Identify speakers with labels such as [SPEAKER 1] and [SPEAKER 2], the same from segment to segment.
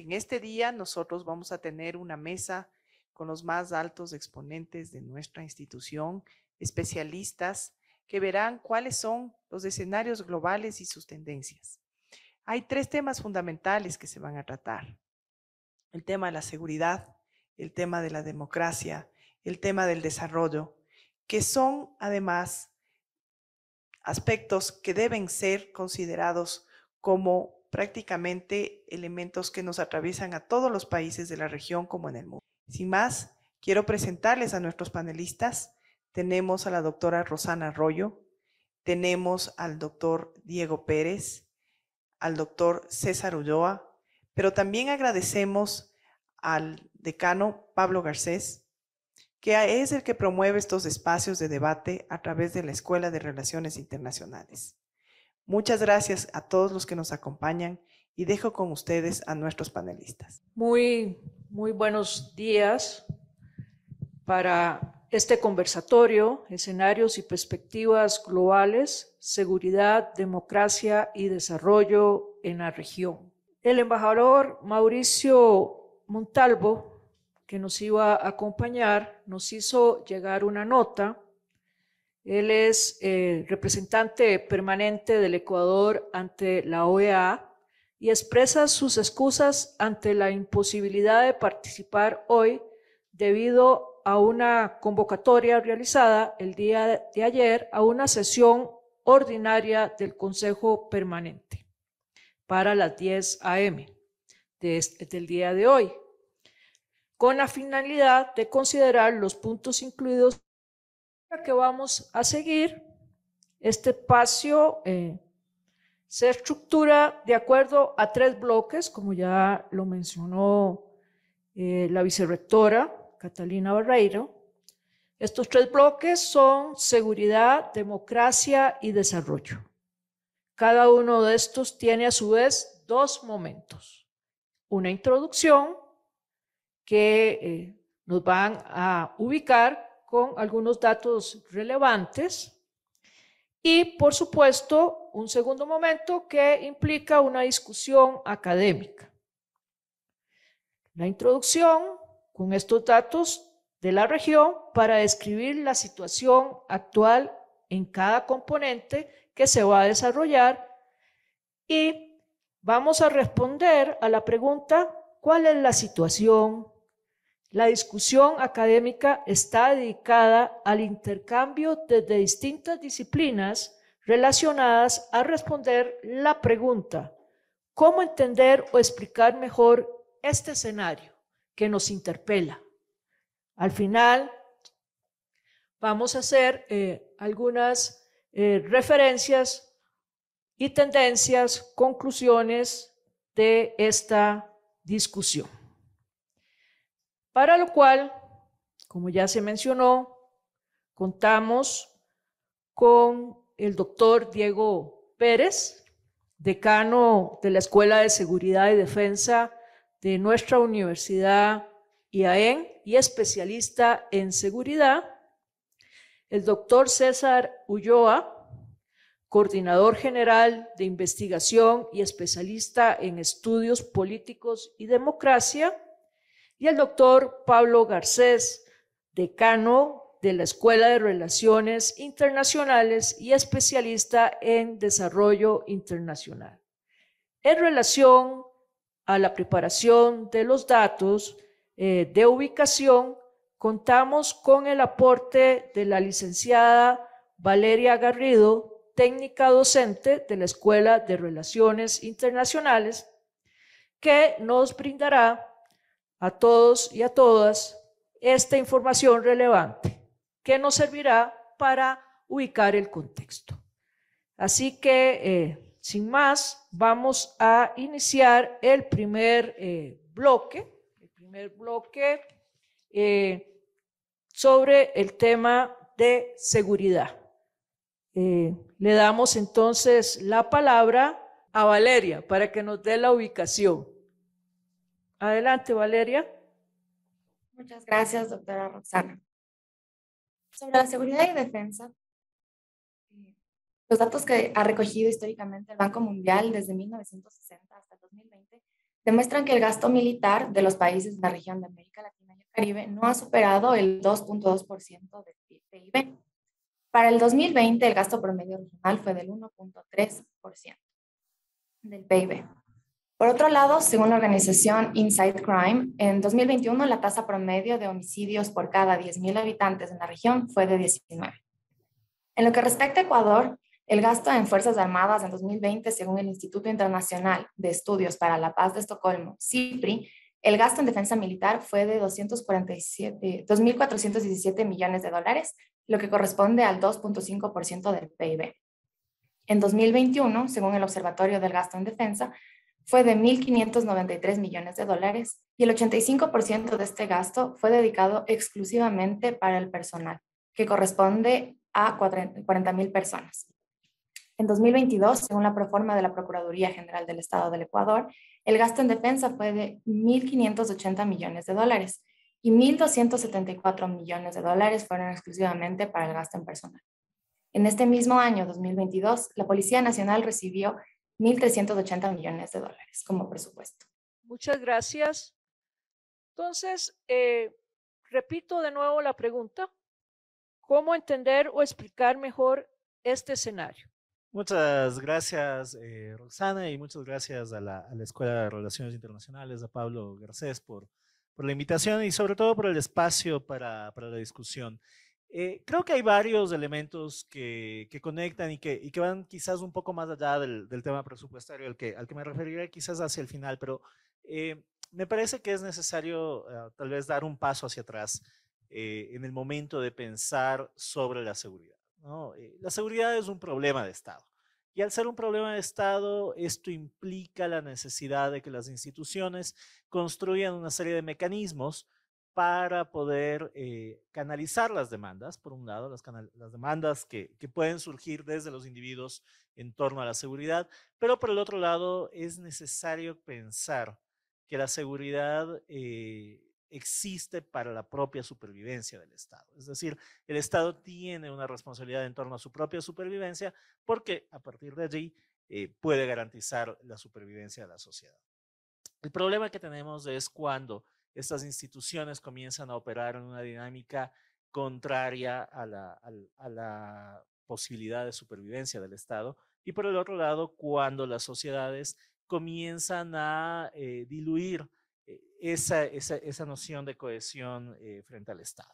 [SPEAKER 1] en este día nosotros vamos a tener una mesa con los más altos exponentes de nuestra institución, especialistas que verán cuáles son los escenarios globales y sus tendencias. Hay tres temas fundamentales que se van a tratar. El tema de la seguridad, el tema de la democracia, el tema del desarrollo, que son además aspectos que deben ser considerados como prácticamente elementos que nos atraviesan a todos los países de la región como en el mundo. Sin más, quiero presentarles a nuestros panelistas. Tenemos a la doctora Rosana Arroyo, tenemos al doctor Diego Pérez, al doctor César Ulloa, pero también agradecemos al decano Pablo Garcés, que es el que promueve estos espacios de debate a través de la Escuela de Relaciones Internacionales. Muchas gracias a todos los que nos acompañan y dejo con ustedes a nuestros panelistas.
[SPEAKER 2] Muy, muy buenos días para este conversatorio, escenarios y perspectivas globales, seguridad, democracia y desarrollo en la región. El embajador Mauricio Montalvo, que nos iba a acompañar, nos hizo llegar una nota él es eh, representante permanente del Ecuador ante la OEA y expresa sus excusas ante la imposibilidad de participar hoy debido a una convocatoria realizada el día de ayer a una sesión ordinaria del Consejo Permanente para las 10 a.m. del día de hoy, con la finalidad de considerar los puntos incluidos que vamos a seguir. Este espacio eh, se estructura de acuerdo a tres bloques, como ya lo mencionó eh, la vicerrectora Catalina Barreiro. Estos tres bloques son seguridad, democracia y desarrollo. Cada uno de estos tiene a su vez dos momentos. Una introducción que eh, nos van a ubicar con algunos datos relevantes. Y, por supuesto, un segundo momento que implica una discusión académica. La introducción con estos datos de la región para describir la situación actual en cada componente que se va a desarrollar y vamos a responder a la pregunta, ¿cuál es la situación? La discusión académica está dedicada al intercambio desde distintas disciplinas relacionadas a responder la pregunta, ¿cómo entender o explicar mejor este escenario que nos interpela? Al final, vamos a hacer eh, algunas eh, referencias y tendencias, conclusiones de esta discusión para lo cual, como ya se mencionó, contamos con el doctor Diego Pérez, decano de la Escuela de Seguridad y Defensa de nuestra Universidad IAEN y especialista en seguridad, el doctor César Ulloa, coordinador general de investigación y especialista en estudios políticos y democracia, y el doctor Pablo Garcés, decano de la Escuela de Relaciones Internacionales y especialista en desarrollo internacional. En relación a la preparación de los datos eh, de ubicación, contamos con el aporte de la licenciada Valeria Garrido, técnica docente de la Escuela de Relaciones Internacionales, que nos brindará a todos y a todas esta información relevante que nos servirá para ubicar el contexto. Así que, eh, sin más, vamos a iniciar el primer eh, bloque, el primer bloque eh, sobre el tema de seguridad. le damos entonces la palabra a Valeria para que nos dé la ubicación. Adelante, Valeria.
[SPEAKER 3] Muchas gracias, doctora Roxana. Sobre la seguridad y defensa, los datos que ha recogido históricamente el Banco Mundial desde 1960 hasta 2020 demuestran que el gasto militar de los países de la región de América Latina y el Caribe no ha superado el 2.2% del PIB. Para el 2020, el gasto promedio regional fue del 1.3% del PIB. Por otro lado, según la organización Inside Crime, en 2021 la tasa promedio de homicidios por cada 10.000 habitantes en la región fue de 19. En lo que respecta a Ecuador, el gasto en Fuerzas Armadas en 2020, según el Instituto Internacional de Estudios para la Paz de Estocolmo, CIPRI, el gasto en defensa militar fue de 2.417 millones de dólares, lo que corresponde al 2.5% del PIB. En 2021, según el Observatorio del Gasto en Defensa, fue de 1.593 millones de dólares y el 85% de este gasto fue dedicado exclusivamente para el personal, que corresponde a 40.000 personas. En 2022, según la proforma de la Procuraduría General del Estado del Ecuador, el gasto en defensa fue de 1.580 millones de dólares y 1.274 millones de dólares fueron exclusivamente para el gasto en personal. En este mismo año, 2022, la Policía Nacional recibió 1.380 millones de dólares como presupuesto.
[SPEAKER 2] Muchas gracias. Entonces, eh, repito de nuevo la pregunta, ¿cómo entender o explicar mejor este escenario?
[SPEAKER 4] Muchas gracias, eh, Roxana, y muchas gracias a la, Escuela de Relaciones Internacionales, a Pablo Garcés, por, por la invitación y sobre todo por el espacio para, para la discusión. Eh, creo que hay varios elementos que, conectan y que, van quizás un poco más allá del, tema presupuestario al que, me referiré quizás hacia el final, pero eh, me parece que es necesario ah, tal vez dar un paso hacia atrás eh, en el momento de pensar sobre la seguridad. la seguridad es un problema de Estado y al ser un problema de Estado, esto implica la necesidad de que las instituciones construyan una serie de mecanismos para poder eh, canalizar las demandas, por un lado, las, demandas que, pueden surgir desde los individuos en torno a la seguridad, pero por el otro lado es necesario pensar que la seguridad eh, existe para la propia supervivencia del Estado. Es decir, el Estado tiene una responsabilidad en torno a su propia supervivencia porque a partir de allí eh, puede garantizar la supervivencia de la sociedad. El problema que tenemos es cuando estas instituciones comienzan a operar en una dinámica contraria a la, posibilidad de supervivencia del Estado. Y por el otro lado, cuando las sociedades comienzan a eh, diluir eh, esa, esa, noción de cohesión eh, frente al Estado.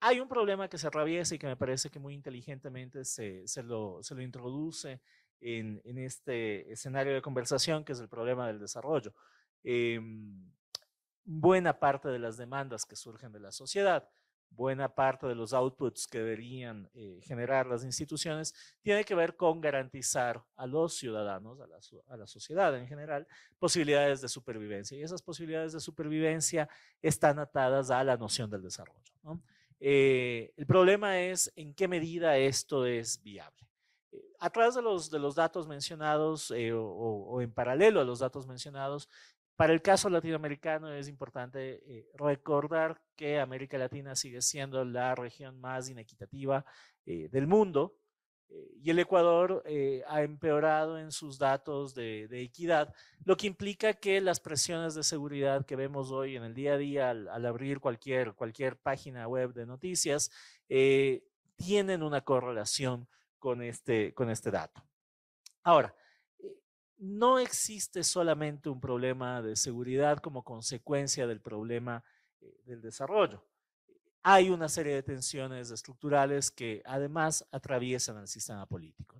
[SPEAKER 4] hay un problema que se atraviesa y que me parece que muy inteligentemente se, lo, introduce en, este escenario de conversación, que es el problema del desarrollo. Em, buena parte de las demandas que surgen de la sociedad, buena parte de los outputs que deberían eh, generar las instituciones, tiene que ver con garantizar a los ciudadanos, a la, sociedad en general, posibilidades de supervivencia. Y esas posibilidades de supervivencia están atadas a la noción del desarrollo. Eh, el problema es en qué medida esto es viable. Eh, a través de los, datos mencionados o, en paralelo a los datos mencionados para el caso latinoamericano es importante eh, recordar que América Latina sigue siendo la región más inequitativa eh, del mundo eh, y el Ecuador ha empeorado en sus datos de, equidad, lo que implica que las presiones de seguridad que vemos hoy en el día a día al, al abrir cualquier, cualquier página web de noticias tienen una correlación con este, con este dato. Ahora, no existe solamente un problema de seguridad como consecuencia del problema eh, del desarrollo. Hay una serie de tensiones estructurales que además atraviesan el sistema político.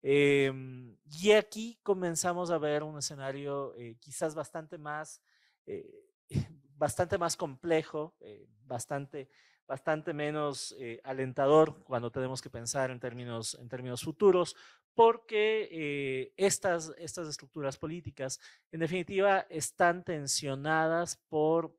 [SPEAKER 4] Em, y aquí comenzamos a ver un escenario eh, quizás bastante más, eh, bastante más complejo, bastante, bastante menos alentador cuando tenemos que pensar en términos, en términos futuros, porque eh, estas, estas estructuras políticas, en definitiva, están tensionadas por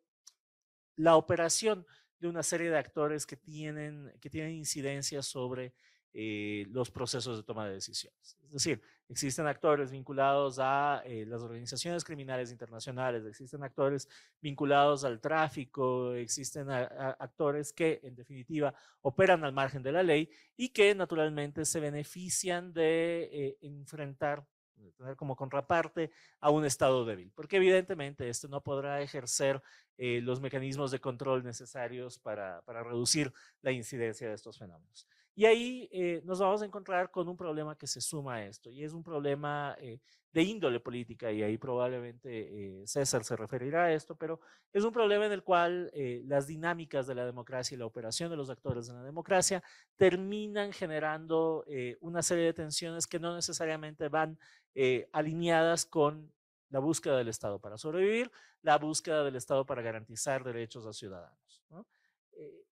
[SPEAKER 4] la operación de una serie de actores que tienen, que tienen incidencia sobre eh, los procesos de toma de decisiones. Es decir, existen actores vinculados a eh, las organizaciones criminales internacionales, existen actores vinculados al tráfico, existen actores que en definitiva operan al margen de la ley y que naturalmente se benefician de eh, enfrentar de como contraparte a un Estado débil, porque evidentemente esto no podrá ejercer eh, los mecanismos de control necesarios para reducir la incidencia de estos fenómenos. Y ahí eh, nos vamos a encontrar con un problema que se suma a esto, y es un problema eh, de índole política, y ahí probablemente eh, César se referirá a esto, pero es un problema en el cual las dinámicas de la democracia y la operación de los actores de la democracia terminan generando una serie de tensiones que no necesariamente van alineadas con la búsqueda del Estado para sobrevivir, la búsqueda del Estado para garantizar derechos a ciudadanos.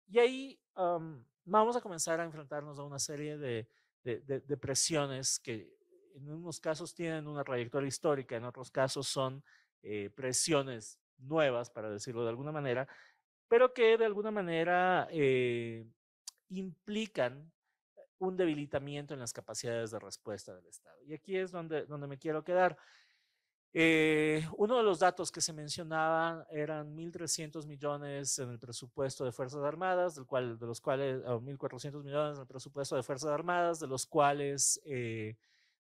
[SPEAKER 4] y ahí vamos a comenzar a enfrentarnos a una serie de, presiones que en unos casos tienen una trayectoria histórica, en otros casos son eh, presiones nuevas, para decirlo de alguna manera, pero que de alguna manera eh, implican eh, un debilitamiento en las capacidades de respuesta del Estado. Y aquí es donde, donde me quiero quedar. Eh, uno de los datos que se mencionaban eran 1.300 millones en el presupuesto de Fuerzas Armadas, del cual, de los cuales, 1.400 millones en el presupuesto de Fuerzas Armadas, de los cuales, eh,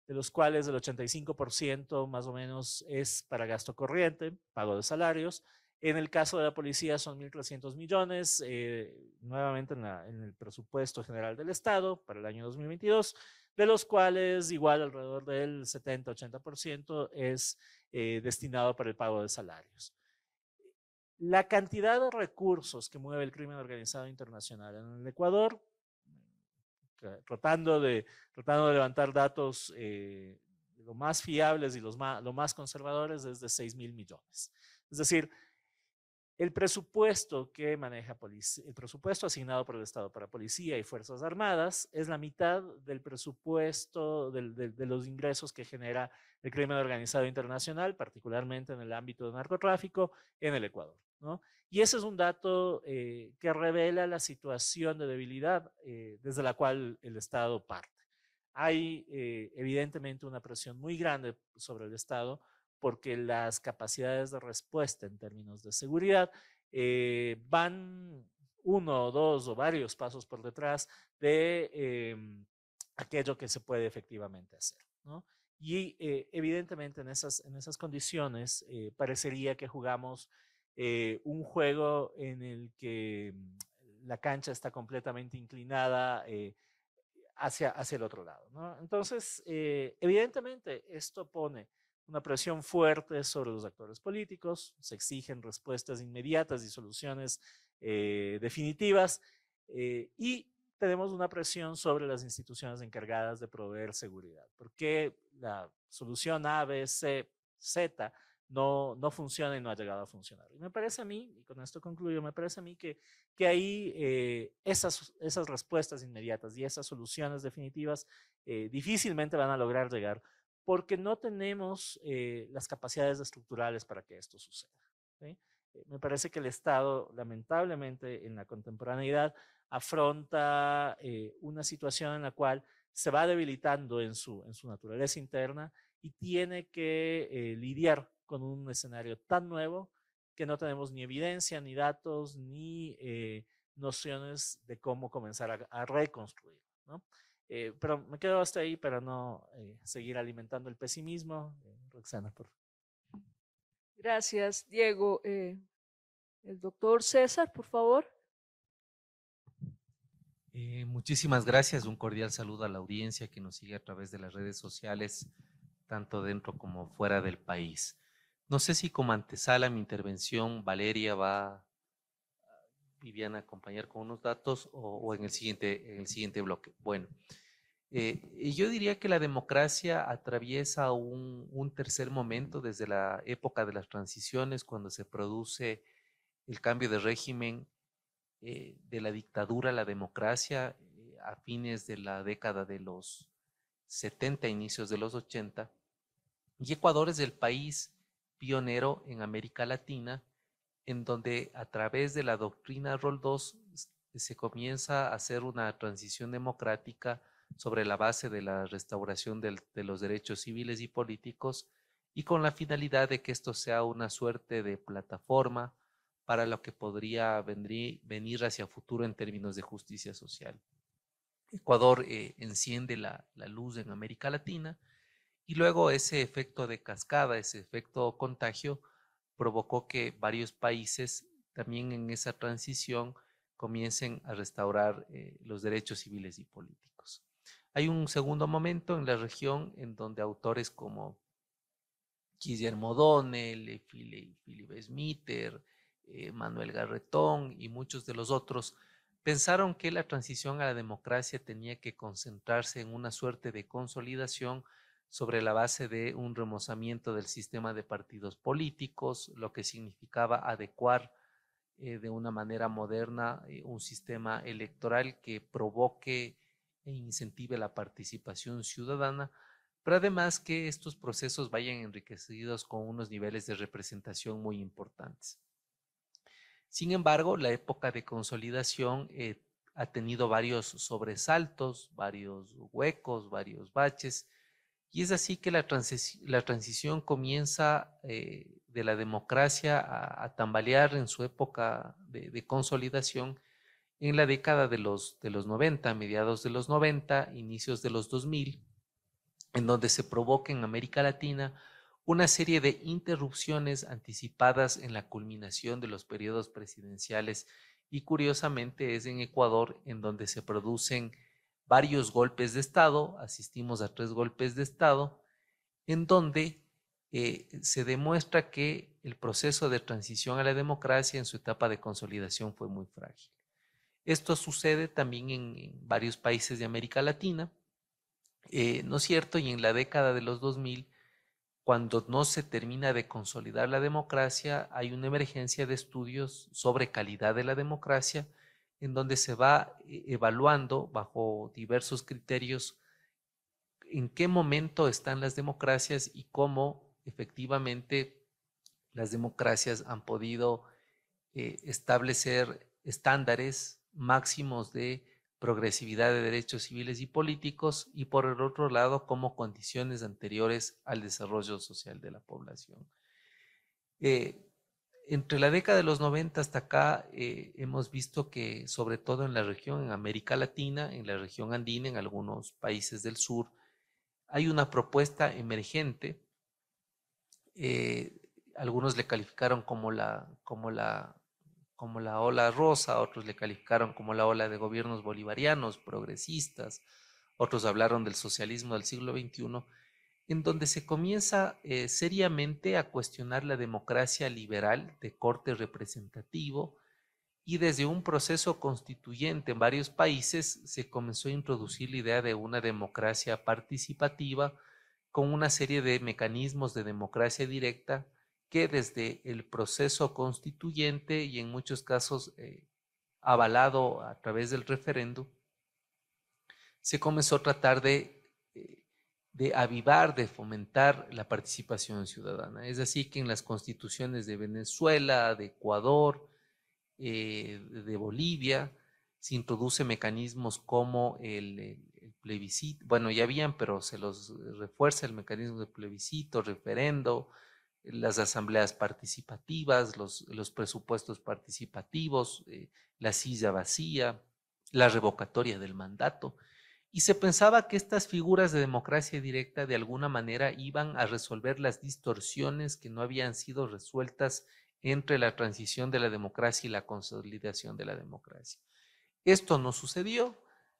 [SPEAKER 4] de los cuales el 85% más o menos es para gasto corriente, pago de salarios. En el caso de la policía son 1.300 millones, eh, nuevamente en, en el presupuesto general del Estado para el año 2022, de los cuales igual alrededor del 70-80% es eh, destinado para el pago de salarios. La cantidad de recursos que mueve el crimen organizado internacional en el Ecuador, eh, tratando de, tratando de levantar datos eh, lo más fiables y los más, lo más conservadores, es de 6 mil millones. Es decir, el presupuesto que maneja policía, el presupuesto asignado por el Estado para policía y fuerzas armadas es la mitad del presupuesto de los ingresos que genera el crimen organizado internacional, particularmente en el ámbito del narcotráfico, en el Ecuador. ¿no? Y ese es un dato eh, que revela la situación de debilidad eh, desde la cual el Estado parte. Hay eh, evidentemente una presión muy grande sobre el Estado porque las capacidades de respuesta en términos de seguridad van uno dos o varios pasos por detrás de em, aquello que se puede efectivamente hacer. ¿no? Y eh, evidentemente en esas, en esas condiciones eh, parecería que jugamos eh, un juego en el que mm, la cancha está completamente inclinada hacia, hacia el otro lado. Entonces, evidentemente esto pone una presión fuerte sobre los actores políticos, se exigen respuestas inmediatas y soluciones definitivas y tenemos una presión sobre las instituciones encargadas de proveer seguridad. ¿Por qué la solución A, B, C, Z no, no funciona y no ha llegado a funcionar? Y me parece a mí, y con esto concluyo, me parece a mí que, que ahí eh, esas, esas respuestas inmediatas y esas soluciones definitivas eh, difícilmente van a lograr llegar porque no tenemos eh, las capacidades estructurales para que esto suceda. Me parece que el Estado, lamentablemente, en la contemporaneidad, afronta eh, una situación en la cual se va debilitando en su, en su naturaleza interna y tiene que eh, lidiar con un escenario tan nuevo que no tenemos ni evidencia, ni datos, ni eh, nociones de cómo comenzar a, reconstruir. ¿no? pero me quedo hasta ahí para no seguir alimentando el pesimismo. Roxana, por
[SPEAKER 2] Gracias, Diego. el doctor César, por favor.
[SPEAKER 5] Eh, muchísimas gracias. Un cordial saludo a la audiencia que nos sigue a través de las redes sociales, tanto dentro como fuera del país. No sé si como antesala mi intervención, Valeria va, Viviana, a acompañar con unos datos o, en, el siguiente, en el siguiente bloque. Bueno, eh, yo diría que la democracia atraviesa un tercer momento desde la época de las transiciones, cuando se produce el cambio de régimen eh, de la dictadura a la democracia eh, a fines de la década de los 70, inicios de los 80. Y Ecuador es el país pionero en América Latina, en donde a través de la doctrina 2 se comienza a hacer una transición democrática sobre la base de la restauración de los derechos civiles y políticos y con la finalidad de que esto sea una suerte de plataforma para lo que podría venir hacia futuro en términos de justicia social. Ecuador eh, enciende la, luz en América Latina y luego ese efecto de cascada, ese efecto contagio, provocó que varios países también en esa transición comiencen a restaurar eh, los derechos civiles y políticos. Hay un segundo momento en la región en donde autores como Guillermo Donnell, Philip Smith, eh, Manuel Garretón y muchos de los otros, pensaron que la transición a la democracia tenía que concentrarse en una suerte de consolidación sobre la base de un remozamiento del sistema de partidos políticos, lo que significaba adecuar eh, de una manera moderna eh, un sistema electoral que provoque e incentive la participación ciudadana, pero además que estos procesos vayan enriquecidos con unos niveles de representación muy importantes. Sin embargo, la época de consolidación eh, ha tenido varios sobresaltos, varios huecos, varios baches, y es así que la, transición comienza eh, de la democracia a, tambalear en su época de, consolidación en la década de los, de los 90, mediados de los 90, inicios de los 2000, en donde se provoca en América Latina una serie de interrupciones anticipadas en la culminación de los periodos presidenciales y curiosamente es en Ecuador en donde se producen varios golpes de Estado, asistimos a tres golpes de Estado, en donde eh, se demuestra que el proceso de transición a la democracia en su etapa de consolidación fue muy frágil. Esto sucede también en, varios países de América Latina, eh, ¿no es cierto? Y en la década de los 2000 cuando no se termina de consolidar la democracia, hay una emergencia de estudios sobre calidad de la democracia, en donde se va eh, evaluando bajo diversos criterios en qué momento están las democracias y cómo efectivamente las democracias han podido eh, establecer estándares máximos de progresividad de derechos civiles y políticos, y por el otro lado, como condiciones anteriores al desarrollo social de la población. Eh, entre la década de los 90 hasta acá eh, hemos visto que, sobre todo en la región, en América Latina, en la región andina, en algunos países del sur, hay una propuesta emergente. Eh, algunos le calificaron como la, como la como la ola rosa, otros le calificaron como la ola de gobiernos bolivarianos, progresistas, otros hablaron del socialismo del siglo XXI, en donde se comienza eh, seriamente a cuestionar la democracia liberal de corte representativo y desde un proceso constituyente en varios países se comenzó a introducir la idea de una democracia participativa con una serie de mecanismos de democracia directa que desde el proceso constituyente y en muchos casos eh, avalado a través del referendo, se comenzó a tratar eh, de, avivar, de fomentar la participación ciudadana. Es así que en las constituciones de Venezuela, de Ecuador, eh, de Bolivia, se introducen mecanismos como el, el, plebiscito, bueno, ya habían, pero se los refuerza el mecanismo de plebiscito, referendo, las asambleas participativas, los, presupuestos participativos, eh, la silla vacía, la revocatoria del mandato. Y se pensaba que estas figuras de democracia directa de alguna manera iban a resolver las distorsiones que no habían sido resueltas entre la transición de la democracia y la consolidación de la democracia. Esto no sucedió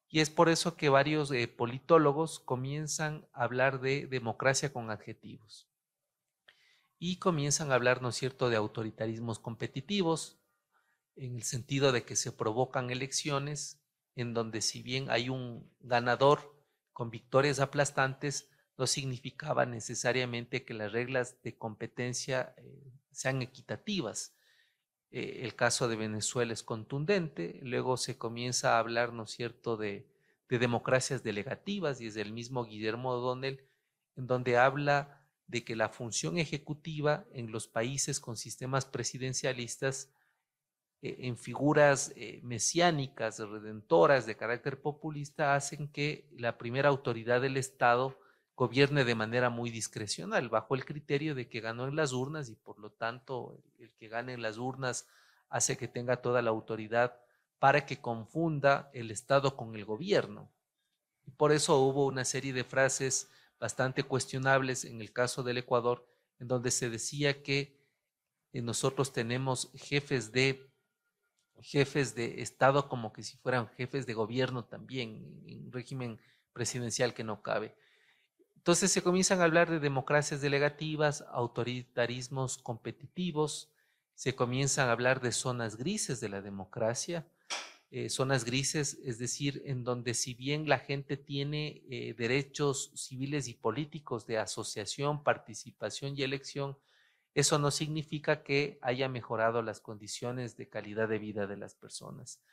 [SPEAKER 5] y es por eso que varios eh, politólogos comienzan a hablar de democracia con adjetivos y comienzan a hablar, ¿no es cierto?, de autoritarismos competitivos, en el sentido de que se provocan elecciones en donde si bien hay un ganador con victorias aplastantes, no significaba necesariamente que las reglas de competencia eh, sean equitativas. Eh, el caso de Venezuela es contundente, luego se comienza a hablar, ¿no es cierto?, de, de democracias delegativas y es el mismo Guillermo O'Donnell en donde habla de que la función ejecutiva en los países con sistemas presidencialistas, eh, en figuras eh, mesiánicas, redentoras, de carácter populista, hacen que la primera autoridad del Estado gobierne de manera muy discrecional, bajo el criterio de que ganó en las urnas y por lo tanto el que gane en las urnas hace que tenga toda la autoridad para que confunda el Estado con el gobierno. Y por eso hubo una serie de frases bastante cuestionables en el caso del Ecuador, en donde se decía que eh, nosotros tenemos jefes de jefes de Estado como que si fueran jefes de gobierno también, en un régimen presidencial que no cabe. Entonces se comienzan a hablar de democracias delegativas, autoritarismos competitivos, se comienzan a hablar de zonas grises de la democracia, eh, zonas grises, es decir, en donde si bien la gente tiene eh, derechos civiles y políticos de asociación, participación y elección, eso no significa que haya mejorado las condiciones de calidad de vida de las personas.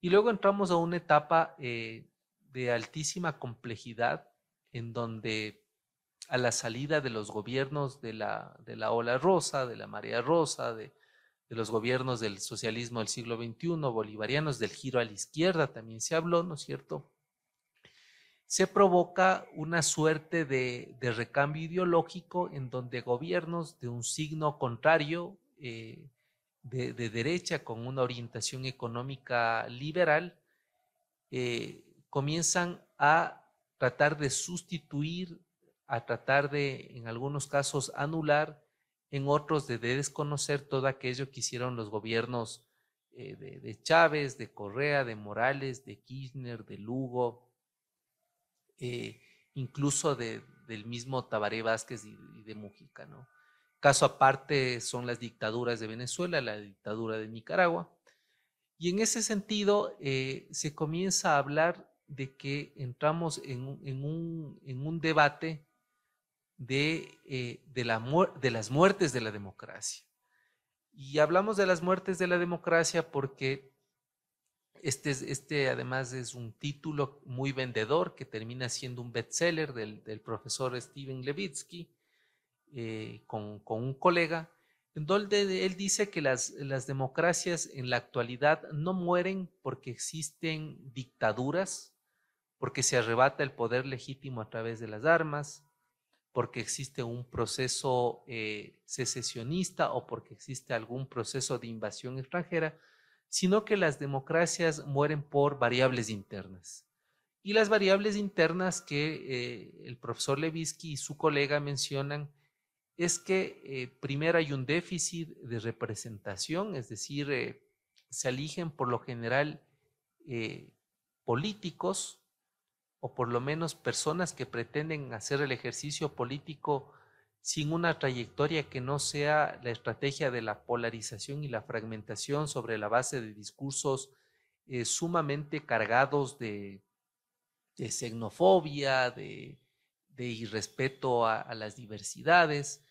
[SPEAKER 5] Y luego entramos a una etapa eh, de altísima complejidad en donde a la salida de los gobiernos de la, de la ola rosa, de la marea rosa, de, de los gobiernos del socialismo del siglo XXI, bolivarianos, del giro a la izquierda también se habló, ¿no es cierto? Se provoca una suerte de, recambio ideológico en donde gobiernos de un signo contrario, eh, de, derecha, con una orientación económica liberal, eh, comienzan a tratar de sustituir, a tratar de, en algunos casos, anular en otros de desconocer todo aquello que hicieron los gobiernos eh, de, Chávez, de Correa, de Morales, de Kirchner, de Lugo, eh, incluso del mismo Tabaré Vázquez y, de Mujica. ¿no? Caso aparte son las dictaduras de Venezuela, la dictadura de Nicaragua. Y en ese sentido eh, se comienza a hablar de que entramos en, un, en un debate de, eh, de, las muertes de la democracia. Y hablamos de las muertes de la democracia porque este, este, además es un título muy vendedor que termina siendo un bestseller del, del profesor Steven Levitsky eh, con, un colega, en donde él dice que las, las democracias en la actualidad no mueren porque existen dictaduras, porque se arrebata el poder legítimo a través de las armas, porque existe un proceso eh, secesionista o porque existe algún proceso de invasión extranjera, sino que las democracias mueren por variables internas. Y las variables internas que eh, el profesor Levitsky y su colega mencionan es que eh, primero hay un déficit de representación, es decir, se eligen por lo general políticos, o por lo menos personas que pretenden hacer el ejercicio político sin una trayectoria que no sea la estrategia de la polarización y la fragmentación sobre la base de discursos eh, sumamente cargados de, xenofobia, de, de irrespeto a, las diversidades,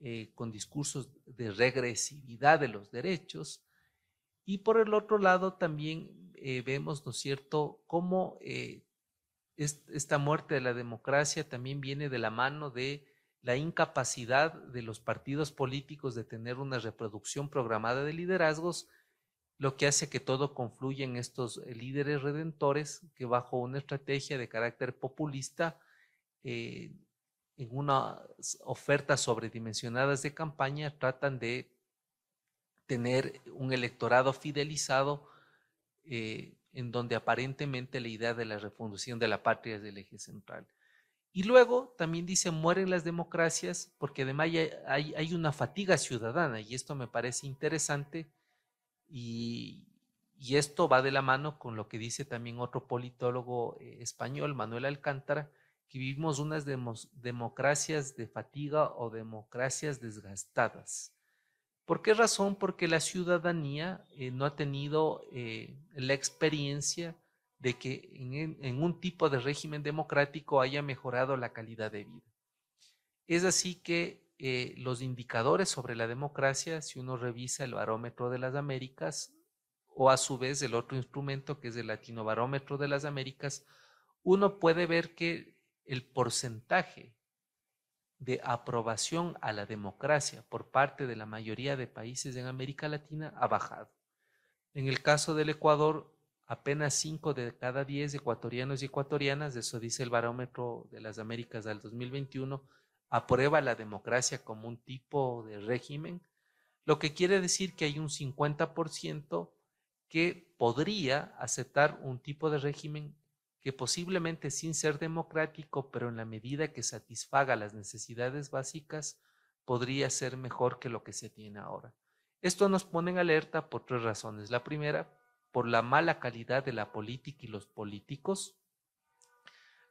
[SPEAKER 5] eh, con discursos de regresividad de los derechos. Y por el otro lado también eh, vemos, ¿no es cierto?, cómo esta muerte de la democracia también viene de la mano de la incapacidad de los partidos políticos de tener una reproducción programada de liderazgos, lo que hace que todo confluya en estos eh, líderes redentores que bajo una estrategia de carácter populista, eh, en unas ofertas sobredimensionadas de campaña, tratan de tener un electorado fidelizado eh, en donde aparentemente la idea de la refundación de la patria es el eje central. Y luego también dice, mueren las democracias porque además hay, una fatiga ciudadana y esto me parece interesante y, esto va de la mano con lo que dice también otro politólogo eh, español, Manuel Alcántara, que vivimos unas democracias de fatiga o democracias desgastadas. ¿Por qué razón? Porque la ciudadanía eh, no ha tenido eh, la experiencia de que e, en, un tipo de régimen democrático haya mejorado la calidad de vida. Es así que eh, los indicadores sobre la democracia, si uno revisa el barómetro de las Américas o a su vez el otro instrumento que es el latino barómetro de las Américas, uno puede ver que el porcentaje de aprobación a la democracia por parte de la mayoría de países en América Latina ha bajado. En el caso del Ecuador, apenas 5 de cada 10 ecuatorianos y ecuatorianas, eso dice el barómetro de las Américas del 2021, aprueba la democracia como un tipo de régimen, lo que quiere decir que hay un 50% que podría aceptar un tipo de régimen que posiblemente sin ser democrático, pero en la medida que satisfaga las necesidades básicas, podría ser mejor que lo que se tiene ahora. Esto nos pone en alerta por tres razones. La primera, por la mala calidad de la política y los políticos.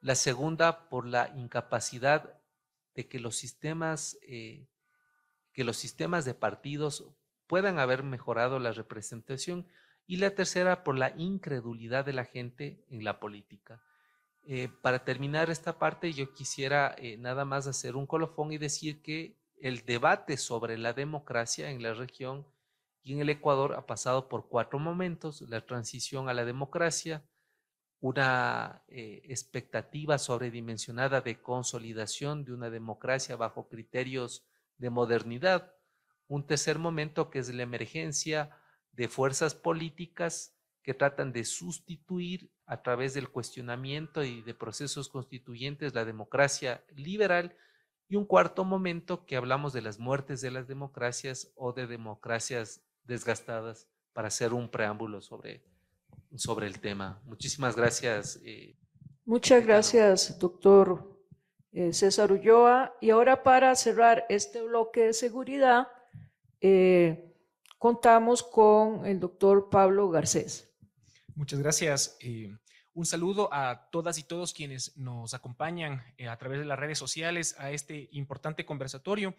[SPEAKER 5] La segunda, por la incapacidad de que los sistemas, eh, que los sistemas de partidos puedan haber mejorado la representación y la tercera por la incredulidad de la gente en la política. Eh, para terminar esta parte, yo quisiera eh, nada más hacer un colofón y decir que el debate sobre la democracia en la región y en el Ecuador ha pasado por cuatro momentos, la transición a la democracia, una eh, expectativa sobredimensionada de consolidación de una democracia bajo criterios de modernidad, un tercer momento que es la emergencia de fuerzas políticas que tratan de sustituir a través del cuestionamiento y de procesos constituyentes la democracia liberal y un cuarto momento que hablamos de las muertes de las democracias o de democracias desgastadas para hacer un preámbulo sobre, sobre el tema. Muchísimas gracias. Eh,
[SPEAKER 2] Muchas gracias, doctor eh, César Ulloa. Y ahora para cerrar este bloque de seguridad, eh, contamos con el doctor Pablo Garcés.
[SPEAKER 6] Muchas gracias. Eh, un saludo a todas y todos quienes nos acompañan eh, a través de las redes sociales a este importante conversatorio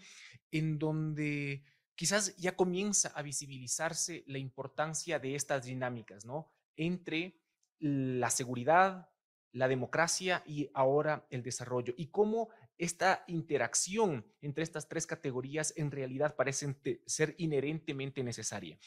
[SPEAKER 6] en donde quizás ya comienza a visibilizarse la importancia de estas dinámicas, ¿no? Entre la seguridad, la democracia y ahora el desarrollo y cómo esta interacción entre estas tres categorías en realidad parece ser inherentemente necesaria.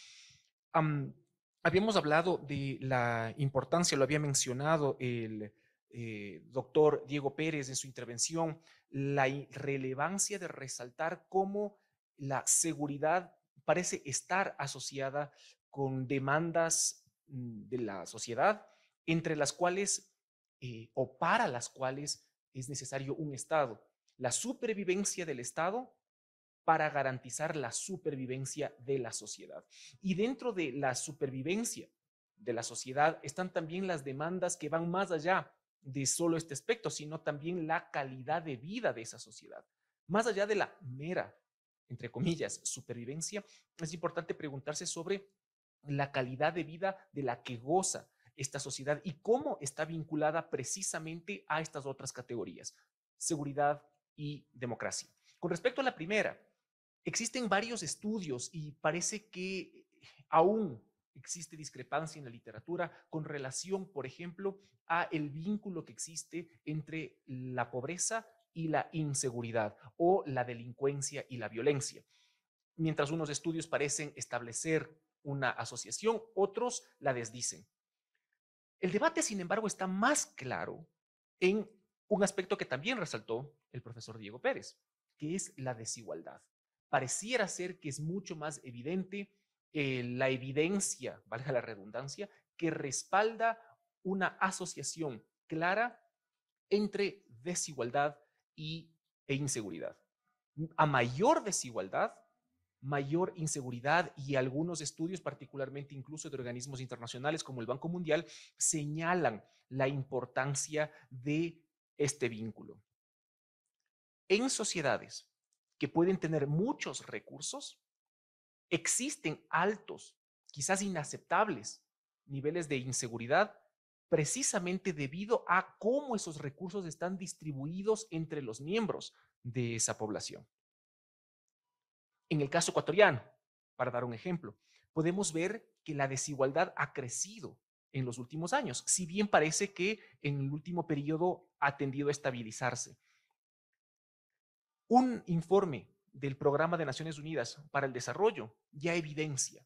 [SPEAKER 6] habíamos hablado de la importancia, lo había mencionado el eh, doctor Diego Pérez en su intervención, la relevancia de resaltar cómo la seguridad parece estar asociada con demandas mm, de la sociedad, entre las cuales eh, o para las cuales es necesario un Estado, la supervivencia del Estado para garantizar la supervivencia de la sociedad. Y dentro de la supervivencia de la sociedad están también las demandas que van más allá de solo este aspecto, sino también la calidad de vida de esa sociedad. Más allá de la mera, entre comillas, supervivencia, es importante preguntarse sobre la calidad de vida de la que goza esta sociedad y cómo está vinculada precisamente a estas otras categorías, seguridad y democracia. Con respecto a la primera, existen varios estudios y parece que aún existe discrepancia en la literatura con relación, por ejemplo, a el vínculo que existe entre la pobreza y la inseguridad o la delincuencia y la violencia. Mientras unos estudios parecen establecer una asociación, otros la desdicen. El debate, sin embargo, está más claro en un aspecto que también resaltó el profesor Diego Pérez, que es la desigualdad. Pareciera ser que es mucho más evidente eh, la evidencia, valga la redundancia, que respalda una asociación clara entre desigualdad y, e inseguridad. A mayor desigualdad, mayor inseguridad y algunos estudios, particularmente incluso de organismos internacionales como el Banco Mundial, señalan la importancia de este vínculo. En sociedades que pueden tener muchos recursos, existen altos, quizás inaceptables, niveles de inseguridad precisamente debido a cómo esos recursos están distribuidos entre los miembros de esa población. En el caso ecuatoriano, para dar un ejemplo, podemos ver que la desigualdad ha crecido en los últimos años, si bien parece que en el último periodo ha tendido a estabilizarse. Un informe del Programa de Naciones Unidas para el Desarrollo ya evidencia,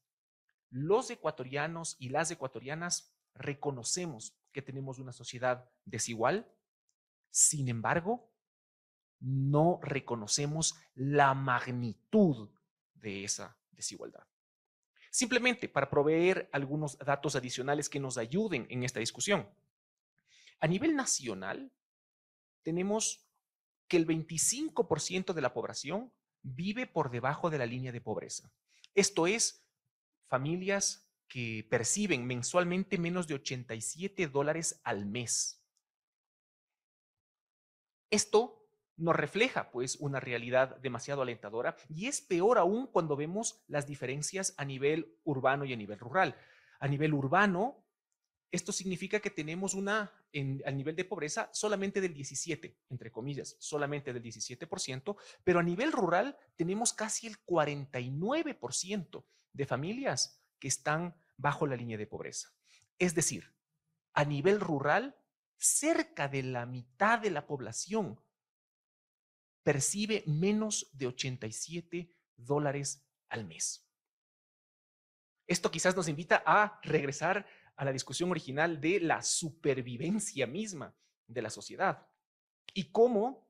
[SPEAKER 6] los ecuatorianos y las ecuatorianas reconocemos que tenemos una sociedad desigual, sin embargo, no reconocemos la magnitud de esa desigualdad. Simplemente para proveer algunos datos adicionales que nos ayuden en esta discusión. A nivel nacional, tenemos que el 25% de la población vive por debajo de la línea de pobreza. Esto es, familias que perciben mensualmente menos de 87 dólares al mes. Esto nos refleja pues una realidad demasiado alentadora y es peor aún cuando vemos las diferencias a nivel urbano y a nivel rural. A nivel urbano, esto significa que tenemos una, en, a nivel de pobreza, solamente del 17, entre comillas, solamente del 17%, pero a nivel rural tenemos casi el 49% de familias que están bajo la línea de pobreza. Es decir, a nivel rural, cerca de la mitad de la población percibe menos de 87 dólares al mes. Esto quizás nos invita a regresar a la discusión original de la supervivencia misma de la sociedad y cómo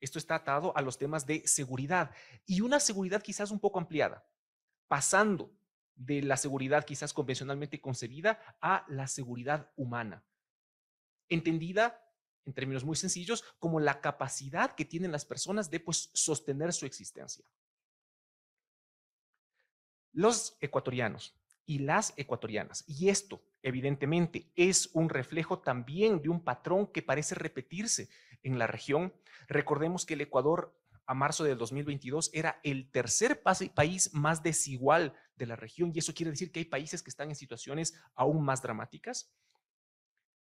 [SPEAKER 6] esto está atado a los temas de seguridad y una seguridad quizás un poco ampliada, pasando de la seguridad quizás convencionalmente concebida a la seguridad humana, entendida en términos muy sencillos, como la capacidad que tienen las personas de pues, sostener su existencia. Los ecuatorianos y las ecuatorianas, y esto evidentemente es un reflejo también de un patrón que parece repetirse en la región. Recordemos que el Ecuador a marzo del 2022 era el tercer país más desigual de la región y eso quiere decir que hay países que están en situaciones aún más dramáticas.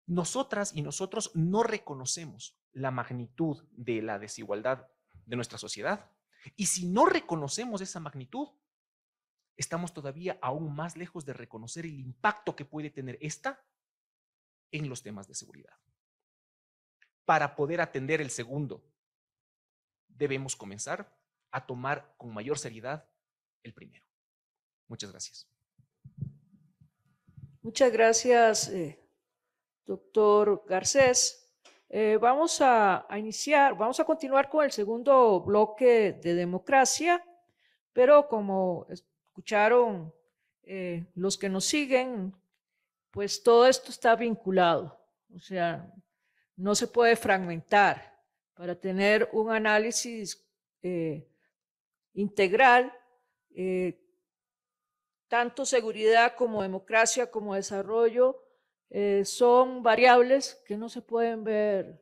[SPEAKER 6] Nosotras y nosotros no reconocemos la magnitud de la desigualdad de nuestra sociedad. Y si no reconocemos esa magnitud, estamos todavía aún más lejos de reconocer el impacto que puede tener esta en los temas de seguridad. Para poder atender el segundo, debemos comenzar a tomar con mayor seriedad el primero. Muchas gracias.
[SPEAKER 2] Muchas gracias, eh, doctor Garcés. Eh, vamos a, iniciar, vamos a continuar con el segundo bloque de democracia, pero como escucharon eh, los que nos siguen, pues todo esto está vinculado, o sea, no se puede fragmentar para tener un análisis eh, integral tanto seguridad como democracia como desarrollo eh, son variables que no se pueden ver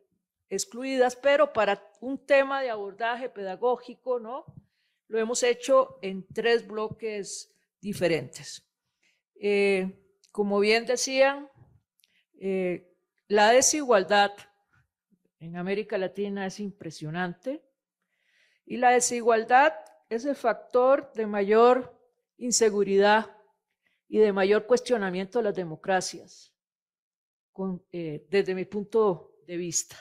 [SPEAKER 2] excluidas, pero para un tema de abordaje pedagógico, ¿no? Lo hemos hecho en tres bloques diferentes. Eh, como bien decían, eh, la desigualdad en América Latina es impresionante y la desigualdad es el factor de mayor inseguridad y de mayor cuestionamiento de las democracias con, eh, desde mi punto de vista.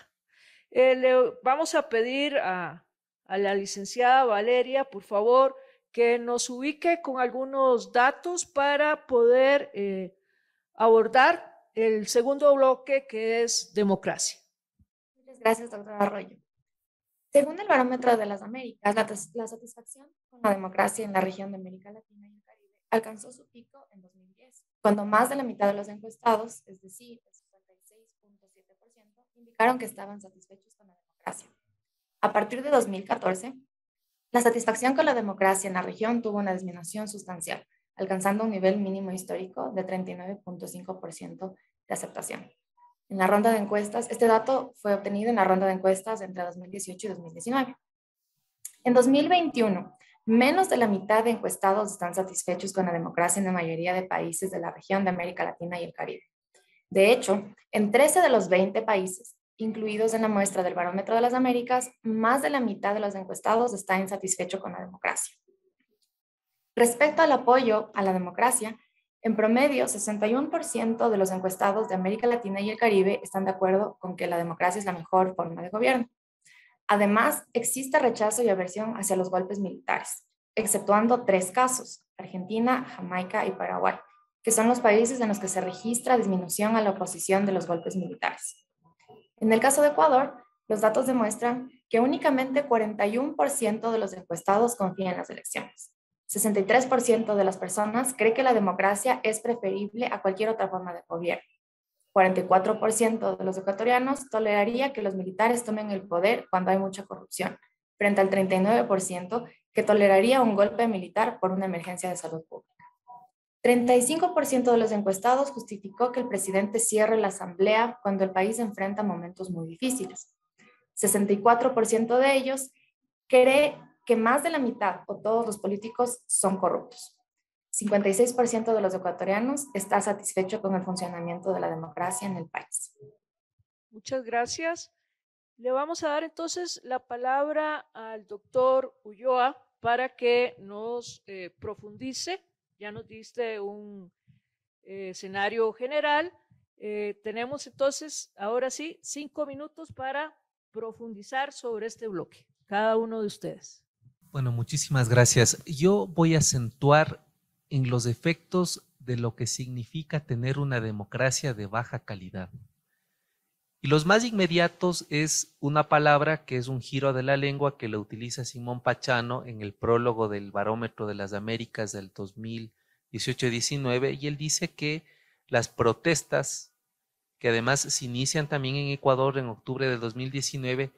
[SPEAKER 2] Eh, le vamos a pedir a, la licenciada Valeria, por favor, que nos ubique con algunos datos para poder eh, abordar el segundo bloque que es democracia. Muchas gracias, doctor Arroyo.
[SPEAKER 3] Según el Barómetro de las Américas, la, la, satisfacción con la democracia en la región de América Latina y el Caribe alcanzó su pico en 2010, cuando más de la mitad de los encuestados, es decir, indicaron que estaban satisfechos con la democracia. A partir de 2014, la satisfacción con la democracia en la región tuvo una disminución sustancial, alcanzando un nivel mínimo histórico de 39.5% de aceptación. En la ronda de encuestas, este dato fue obtenido en la ronda de encuestas entre 2018 y 2019. En 2021, menos de la mitad de encuestados están satisfechos con la democracia en la mayoría de países de la región de América Latina y el Caribe. De hecho, en 13 de los 20 países incluidos en la muestra del Barómetro de las Américas, más de la mitad de los encuestados está insatisfecho con la democracia. Respecto al apoyo a la democracia, en promedio, 61% de los encuestados de América Latina y el Caribe están de acuerdo con que la democracia es la mejor forma de gobierno. Además, existe rechazo y aversión hacia los golpes militares, exceptuando tres casos, Argentina, Jamaica y Paraguay, que son los países en los que se registra disminución a la oposición de los golpes militares. En el caso de Ecuador, los datos demuestran que únicamente 41% de los encuestados confían en las elecciones. 63% de las personas cree que la democracia es preferible a cualquier otra forma de gobierno. 44% de los ecuatorianos toleraría que los militares tomen el poder cuando hay mucha corrupción, frente al 39% que toleraría un golpe militar por una emergencia de salud pública. 35% de los encuestados justificó que el presidente cierre la asamblea cuando el país enfrenta momentos muy difíciles. 64% de ellos cree que más de la mitad o todos los políticos son corruptos. 56% de los ecuatorianos está satisfecho con el funcionamiento de la democracia en el país.
[SPEAKER 2] Muchas gracias. Le vamos a dar entonces la palabra al doctor Ulloa para que nos eh, profundice ya nos diste un eh, escenario general. Eh, tenemos entonces, ahora sí, cinco minutos para profundizar sobre este bloque, cada uno de ustedes.
[SPEAKER 5] Bueno, muchísimas gracias. Yo voy a acentuar en los efectos de lo que significa tener una democracia de baja calidad. Y los más inmediatos es una palabra que es un giro de la lengua que lo utiliza Simón Pachano en el prólogo del Barómetro de las Américas del 2018-19 y él dice que las protestas, que además se inician también en Ecuador en octubre de 2019,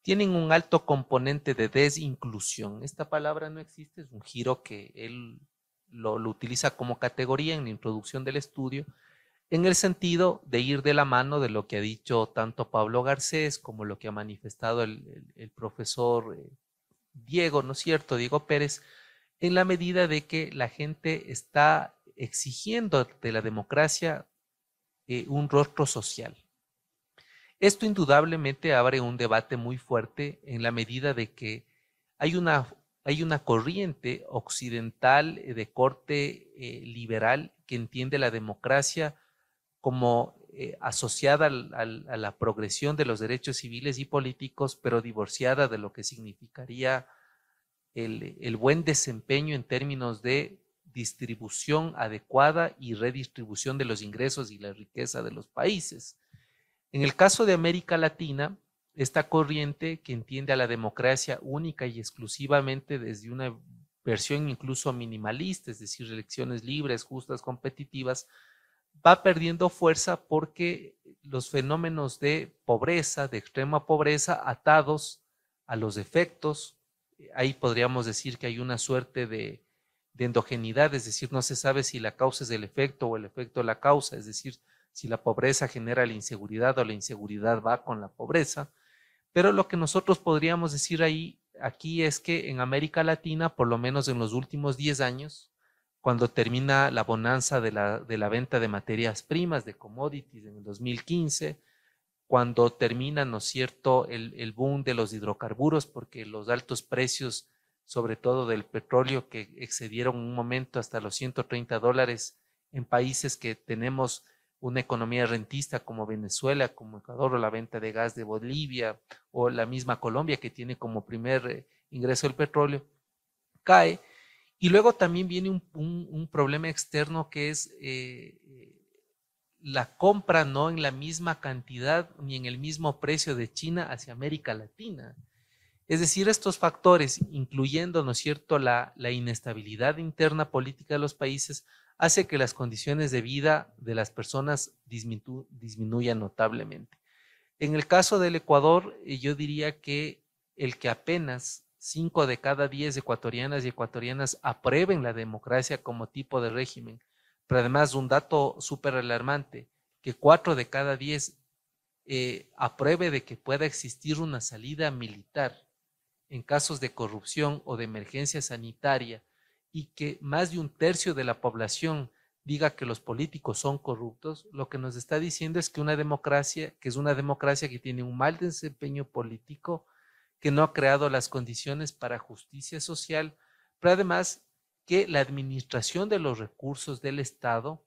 [SPEAKER 5] tienen un alto componente de desinclusión. Esta palabra no existe, es un giro que él lo, lo utiliza como categoría en la introducción del estudio en el sentido de ir de la mano de lo que ha dicho tanto Pablo Garcés como lo que ha manifestado el, profesor eh, Diego, ¿no es cierto? Diego Pérez, en la medida de que la gente está exigiendo de la democracia eh, un rostro social. Esto indudablemente abre un debate muy fuerte en la medida de que hay una, hay una corriente occidental eh, de corte liberal que entiende la democracia como eh, asociada a la progresión de los derechos civiles y políticos, pero divorciada de lo que significaría el, el buen desempeño en términos de distribución adecuada y redistribución de los ingresos y la riqueza de los países. En el caso de América Latina, esta corriente que entiende a la democracia única y exclusivamente desde una versión incluso minimalista, es decir, elecciones libres, justas, competitivas, va perdiendo fuerza porque los fenómenos de pobreza, de extrema pobreza, atados a los efectos, eh, ahí podríamos decir que hay una suerte de, de endogenidad, es decir, no se sabe si la causa es el efecto o el efecto la causa, es decir, si la pobreza genera la inseguridad o la inseguridad va con la pobreza. Pero lo que nosotros podríamos decir ahí, aquí es que en América Latina, por lo menos en los últimos 10 años, cuando termina la bonanza de la, de la venta de materias primas, de commodities en el 2015, cuando termina, ¿no es cierto?, el, el boom de los hidrocarburos, porque los altos precios, sobre todo del petróleo, que excedieron un momento hasta los 130 dólares en países que tenemos una economía rentista como Venezuela, como Ecuador, o la venta de gas de Bolivia, o la misma Colombia que tiene como primer eh, ingreso el petróleo, cae y luego también viene un, problema externo que es eh, eh, la compra no en la misma cantidad ni en el mismo precio de China hacia América Latina. Es decir, estos factores, incluyendo, ¿no es cierto?, la, la inestabilidad interna política de los países, hace que las condiciones de vida de las personas disminuyan notablemente. En el caso del Ecuador, eh, yo diría que el que apenas cinco de cada 10 ecuatorianas y ecuatorianas aprueben la democracia como tipo de régimen. Pero además, un dato súper alarmante, que 4 de cada 10 eh, apruebe de que pueda existir una salida militar en casos de corrupción o de emergencia sanitaria y que más de un tercio de la población diga que los políticos son corruptos, lo que nos está diciendo es que una democracia, que es una democracia que tiene un mal desempeño político, que no ha creado las condiciones para justicia social, pero además que la administración de los recursos del Estado,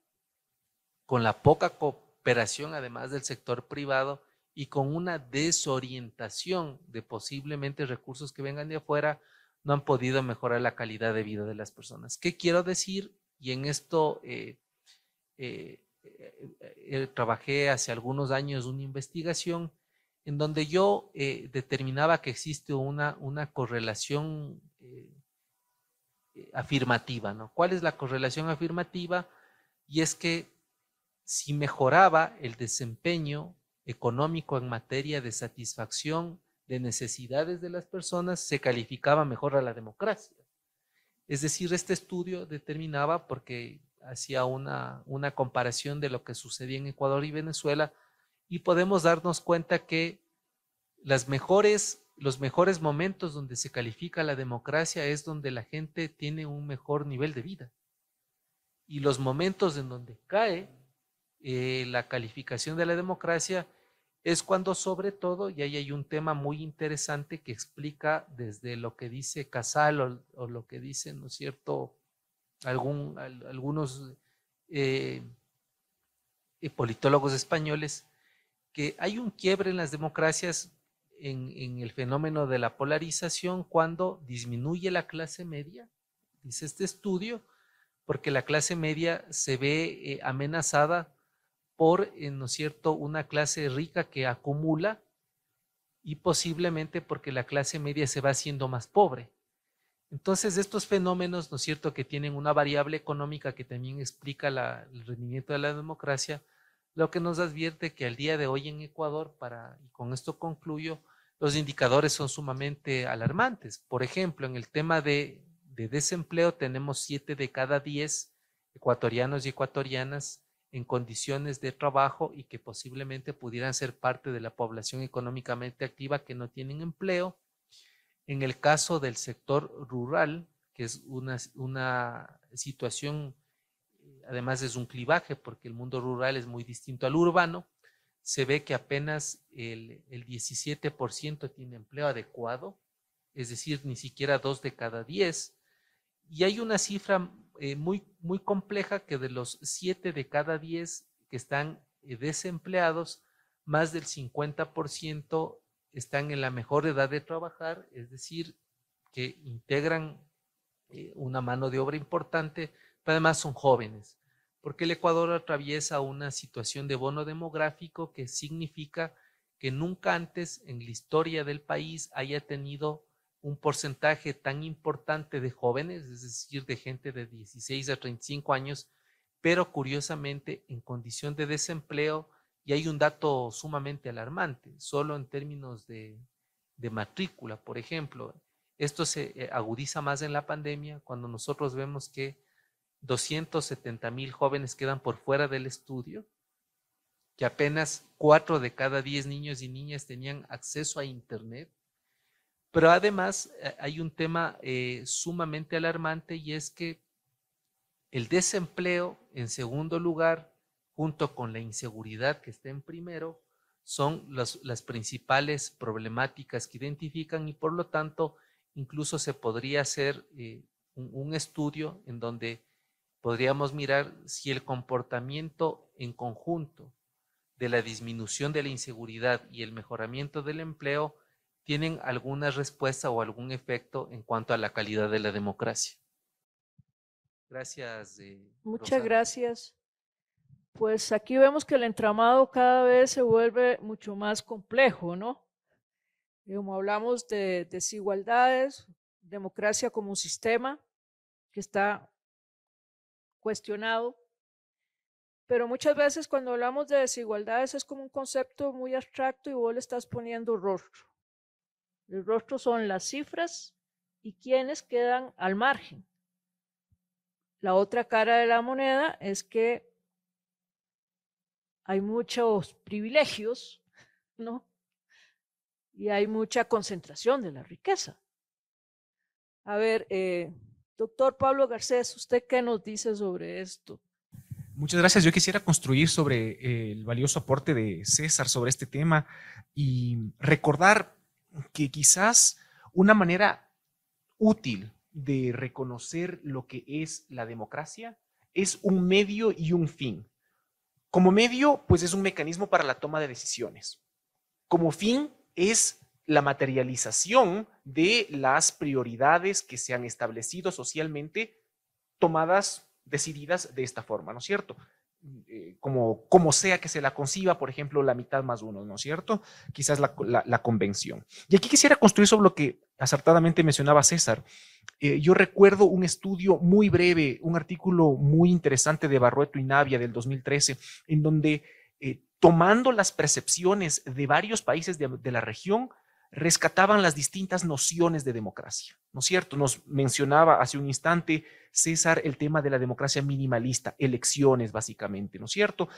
[SPEAKER 5] con la poca cooperación además del sector privado y con una desorientación de posiblemente recursos que vengan de afuera, no han podido mejorar la calidad de vida de las personas. ¿Qué quiero decir? Y en esto eh, eh, eh, trabajé hace algunos años una investigación en donde yo eh, determinaba que existe una, una correlación eh, eh, afirmativa, ¿no? ¿Cuál es la correlación afirmativa? Y es que si mejoraba el desempeño económico en materia de satisfacción de necesidades de las personas, se calificaba mejor a la democracia. Es decir, este estudio determinaba, porque hacía una comparación de lo que sucedía en Ecuador y Venezuela, y podemos darnos cuenta que mejores, los mejores momentos donde se califica la democracia es donde la gente tiene un mejor nivel de vida. Y los momentos en donde cae eh, la calificación de la democracia es cuando sobre todo, y ahí hay un tema muy interesante que explica desde lo que dice Casal o, lo que dicen, ¿no es cierto?, Algún, algunos eh, eh, politólogos españoles, que hay un quiebre en las democracias en, el fenómeno de la polarización cuando disminuye la clase media, dice este estudio, porque la clase media se ve eh, amenazada por, eh, ¿no es cierto?, una clase rica que acumula y posiblemente porque la clase media se va haciendo más pobre. Entonces, estos fenómenos, ¿no es cierto?, que tienen una variable económica que también explica el rendimiento de la democracia, lo que nos advierte que al día de hoy en Ecuador, para, y con esto concluyo, los indicadores son sumamente alarmantes. Por ejemplo, en el tema de, desempleo tenemos siete de cada diez ecuatorianos y ecuatorianas en condiciones de trabajo y que posiblemente pudieran ser parte de la población económicamente activa que no tienen empleo. En el caso del sector rural, que es una, una situación además es un clivaje porque el mundo rural es muy distinto al urbano, se ve que apenas el, 17% tiene empleo adecuado, es decir, ni siquiera dos de cada diez. Y hay una cifra eh, muy, muy compleja que de los siete de cada diez que están eh, desempleados, más del 50% están en la mejor edad de trabajar, es decir, que integran eh, una mano de obra importante pero además son jóvenes, porque el Ecuador atraviesa una situación de bono demográfico que significa que nunca antes en la historia del país haya tenido un porcentaje tan importante de jóvenes, es decir, de gente de 16 a 35 años, pero curiosamente en condición de desempleo, y hay un dato sumamente alarmante, solo en términos de, de matrícula, por ejemplo. Esto se eh, agudiza más en la pandemia, cuando nosotros vemos que 270 mil jóvenes quedan por fuera del estudio, que apenas 4 de cada 10 niños y niñas tenían acceso a Internet. Pero además eh, hay un tema eh, sumamente alarmante y es que el desempleo, en segundo lugar, junto con la inseguridad que está en primero, son las, principales problemáticas que identifican y por lo tanto incluso se podría hacer eh, un, estudio en donde podríamos mirar si el comportamiento en conjunto de la disminución de la inseguridad y el mejoramiento del empleo tienen alguna respuesta o algún efecto en cuanto a la calidad de la democracia. Gracias. Eh,
[SPEAKER 2] Muchas gracias. Pues aquí vemos que el entramado cada vez se vuelve mucho más complejo, ¿no? Como hablamos de desigualdades, democracia como un sistema que está cuestionado. Pero muchas veces cuando hablamos de desigualdades es como un concepto muy abstracto y vos le estás poniendo rostro. El rostro son las cifras y quienes quedan al margen. La otra cara de la moneda es que hay muchos privilegios, ¿no? Y hay mucha concentración de la riqueza. A ver, eh, Doctor Pablo Garcés, ¿usted qué nos dice sobre esto?
[SPEAKER 6] Muchas gracias. Yo quisiera construir sobre eh, el valioso aporte de César sobre este tema y recordar que quizás una manera útil de reconocer lo que es la democracia es un medio y un fin. Como medio, pues es un mecanismo para la toma de decisiones. Como fin, es la materialización de las prioridades que se han establecido socialmente tomadas, decididas de esta forma, ¿no es cierto? Eh, como, como sea que se la conciba, por ejemplo, la mitad más uno, ¿no es cierto? Quizás la, convención. Y aquí quisiera construir sobre lo que acertadamente mencionaba César. Eh, yo recuerdo un estudio muy breve, un artículo muy interesante de Barrueto y Navia del 2013, en donde eh, tomando las percepciones de varios países de, de la región, rescataban las distintas nociones de democracia, ¿no es cierto? Nos mencionaba hace un instante César el tema de la democracia minimalista, elecciones básicamente, ¿no es cierto?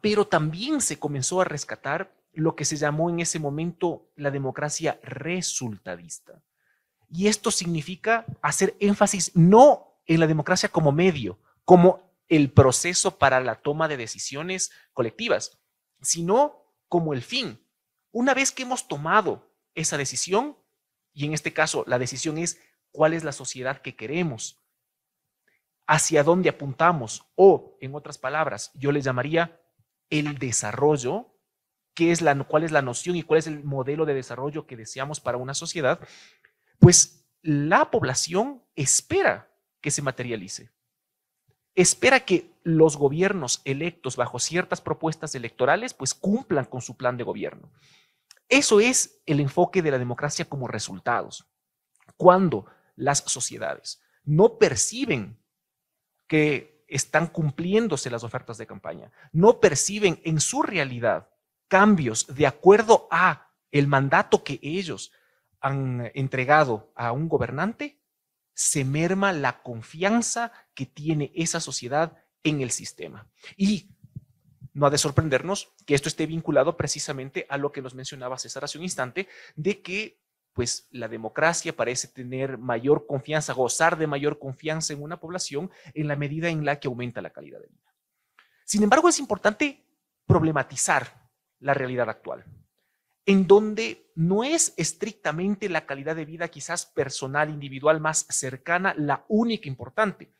[SPEAKER 6] Pero también se comenzó a rescatar lo que se llamó en ese momento la democracia resultadista. Y esto significa hacer énfasis no en la democracia como medio, como el proceso para la toma de decisiones colectivas, sino como el fin, una vez que hemos tomado esa decisión, y en este caso la decisión es cuál es la sociedad que queremos, hacia dónde apuntamos, o en otras palabras, yo les llamaría el desarrollo, qué es la, cuál es la noción y cuál es el modelo de desarrollo que deseamos para una sociedad, pues la población espera que se materialice. Espera que los gobiernos electos bajo ciertas propuestas electorales pues cumplan con su plan de gobierno. Eso es el enfoque de la democracia como resultados. Cuando las sociedades no perciben que están cumpliéndose las ofertas de campaña, no perciben en su realidad cambios de acuerdo a el mandato que ellos han entregado a un gobernante, se merma la confianza que tiene esa sociedad en el sistema. Y no ha de sorprendernos que esto esté vinculado precisamente a lo que nos mencionaba César hace un instante, de que pues la democracia parece tener mayor confianza, gozar de mayor confianza en una población en la medida en la que aumenta la calidad de vida. Sin embargo, es importante problematizar la realidad actual, en donde no es estrictamente la calidad de vida quizás personal, individual, más cercana, la única importante.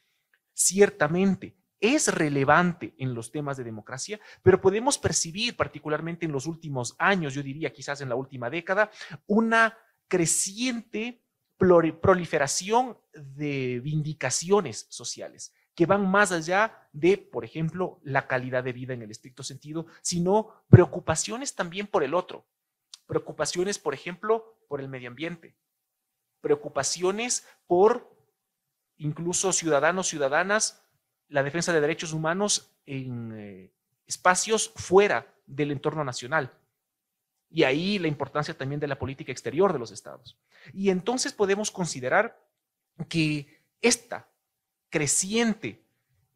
[SPEAKER 6] Ciertamente, es relevante en los temas de democracia, pero podemos percibir, particularmente en los últimos años, yo diría quizás en la última década, una creciente proliferación de vindicaciones sociales que van más allá de, por ejemplo, la calidad de vida en el estricto sentido, sino preocupaciones también por el otro, preocupaciones, por ejemplo, por el medio ambiente, preocupaciones por incluso ciudadanos, ciudadanas la defensa de derechos humanos en eh, espacios fuera del entorno nacional. Y ahí la importancia también de la política exterior de los estados. Y entonces podemos considerar que esta creciente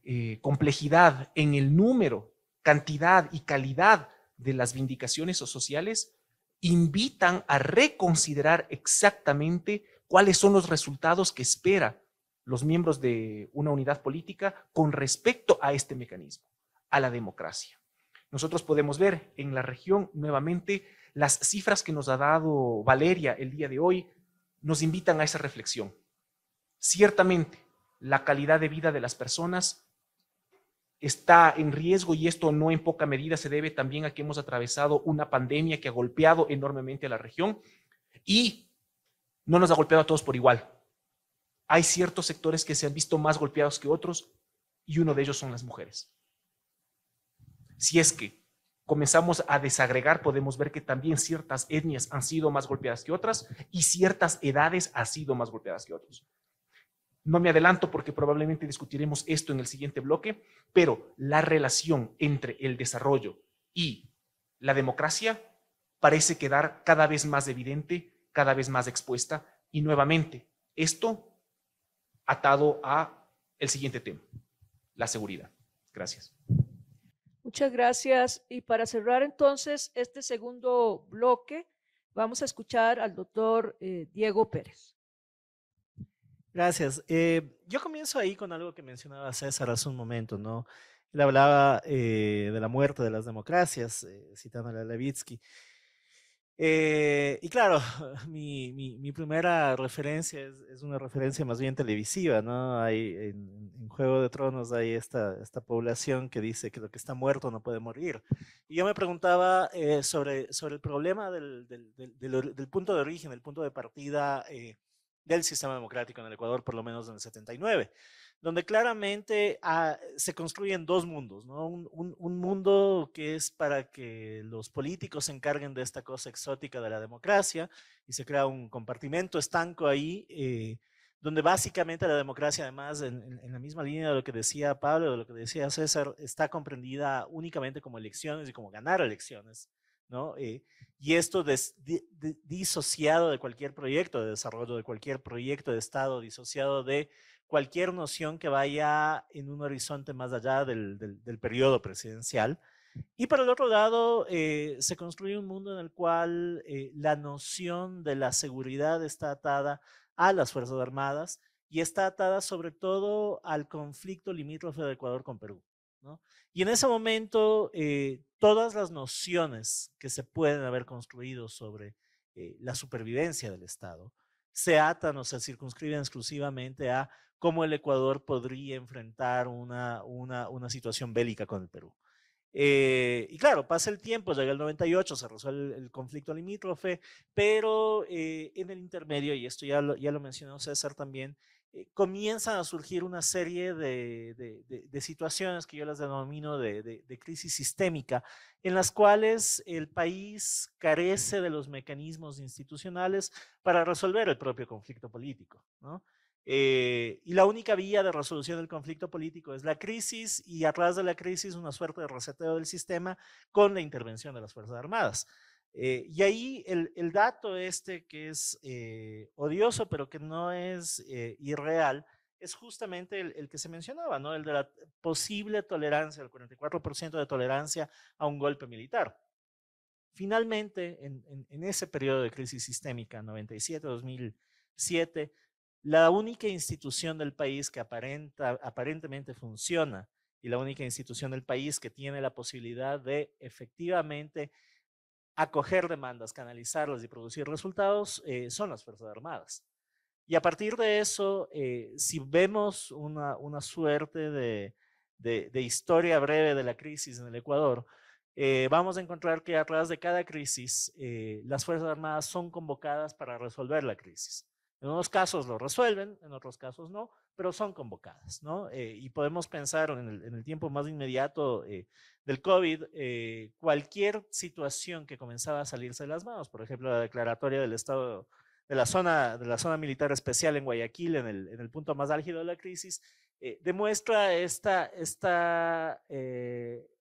[SPEAKER 6] eh, complejidad en el número, cantidad y calidad de las vindicaciones sociales invitan a reconsiderar exactamente cuáles son los resultados que espera los miembros de una unidad política con respecto a este mecanismo, a la democracia. Nosotros podemos ver en la región nuevamente las cifras que nos ha dado Valeria el día de hoy, nos invitan a esa reflexión. Ciertamente, la calidad de vida de las personas está en riesgo y esto no en poca medida se debe también a que hemos atravesado una pandemia que ha golpeado enormemente a la región y no nos ha golpeado a todos por igual hay ciertos sectores que se han visto más golpeados que otros y uno de ellos son las mujeres. Si es que comenzamos a desagregar, podemos ver que también ciertas etnias han sido más golpeadas que otras y ciertas edades han sido más golpeadas que otras. No me adelanto porque probablemente discutiremos esto en el siguiente bloque, pero la relación entre el desarrollo y la democracia parece quedar cada vez más evidente, cada vez más expuesta y nuevamente esto atado a el siguiente tema, la seguridad. Gracias.
[SPEAKER 2] Muchas gracias. Y para cerrar entonces este segundo bloque, vamos a escuchar al doctor eh, Diego Pérez.
[SPEAKER 4] Gracias. Eh, yo comienzo ahí con algo que mencionaba César hace un momento, ¿no? Él hablaba eh, de la muerte de las democracias, citando a Levitsky. Eh, y claro, mi, primera referencia es, una referencia más bien televisiva, ¿no? Hay, en, Juego de Tronos hay esta, esta población que dice que lo que está muerto no puede morir. Y yo me preguntaba eh, sobre, sobre el problema del, punto de origen, el punto de partida eh, del sistema democrático en el Ecuador, por lo menos en el 79 donde claramente ah, se construyen dos mundos, ¿no? Un, un, mundo que es para que los políticos se encarguen de esta cosa exótica de la democracia y se crea un compartimento estanco ahí, eh, donde básicamente la democracia, además, en, en, la misma línea de lo que decía Pablo, de lo que decía César, está comprendida únicamente como elecciones y como ganar elecciones. ¿no? Eh, y esto des, disociado de cualquier proyecto de desarrollo, de cualquier proyecto de Estado, disociado de cualquier noción que vaya en un horizonte más allá del, del, periodo presidencial. Y por el otro lado, eh, se construye un mundo en el cual eh, la noción de la seguridad está atada a las Fuerzas Armadas y está atada sobre todo al conflicto limítrofe de Ecuador con Perú. ¿no? Y en ese momento, eh, todas las nociones que se pueden haber construido sobre la supervivencia del Estado se atan o se circunscriben exclusivamente a cómo el Ecuador podría enfrentar una, una, situación bélica con el Perú. Eh, y claro, pasa el tiempo, llega el 98, se resuelve el, conflicto limítrofe, pero eh, en el intermedio, y esto ya lo, ya lo mencionó César también, eh, comienzan a surgir una serie de, de, de, de situaciones que yo las denomino de, crisis sistémica, en las cuales el país carece de los mecanismos institucionales para resolver el propio conflicto político. ¿no? Eh, y la única vía de resolución del conflicto político es la crisis y atrás de la crisis una suerte de reseteo del sistema con la intervención de las Fuerzas Armadas. Eh, y ahí el, dato este que es eh, odioso pero que no es irreal es justamente el, que se mencionaba, ¿no? el de la posible tolerancia, el 44% de tolerancia a un golpe militar. Finalmente, en, en ese periodo de crisis sistémica, 97-2007, la única institución del país que aparenta, aparentemente funciona y la única institución del país que tiene la posibilidad de efectivamente acoger demandas, canalizarlas y producir resultados eh, son las Fuerzas Armadas. Y a partir de eso, eh, si vemos una, suerte de, historia breve de la crisis en el Ecuador, eh, vamos a encontrar que través de cada crisis, las Fuerzas Armadas son convocadas para resolver la crisis. En unos casos lo resuelven, en otros casos no, pero son convocadas, ¿no? Eh, y podemos pensar en el, tiempo más inmediato eh, del COVID, eh, cualquier situación que comenzaba a salirse de las manos, por ejemplo, la declaratoria del estado de la zona, de la zona militar especial en Guayaquil, en el, punto más álgido de la crisis, demuestra esta, esta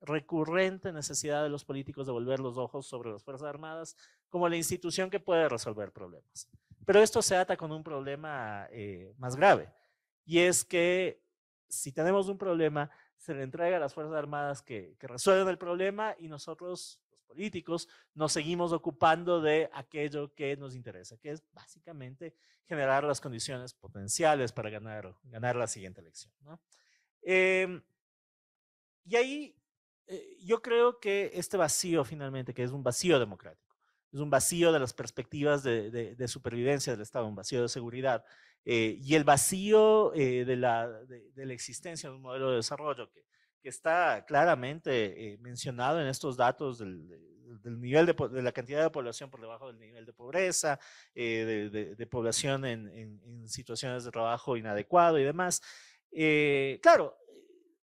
[SPEAKER 4] recurrente necesidad de los políticos de volver los ojos sobre las Fuerzas Armadas como la institución que puede resolver problemas. Pero esto se ata con un problema eh, más grave, y es que si tenemos un problema, se le entrega a las Fuerzas Armadas que, resuelven el problema y nosotros, los políticos, nos seguimos ocupando de aquello que nos interesa, que es básicamente generar las condiciones potenciales para ganar, ganar la siguiente elección. Em, y ahí eh, yo creo que este vacío finalmente, que es un vacío democrático, es un vacío de las perspectivas de, supervivencia del Estado, un vacío de seguridad. Eh, y el vacío eh, de, la, existencia de un modelo de desarrollo que, está claramente eh, mencionado en estos datos del, nivel de, la cantidad de población por debajo del nivel de pobreza, de, población en, situaciones de trabajo inadecuado y demás. claro,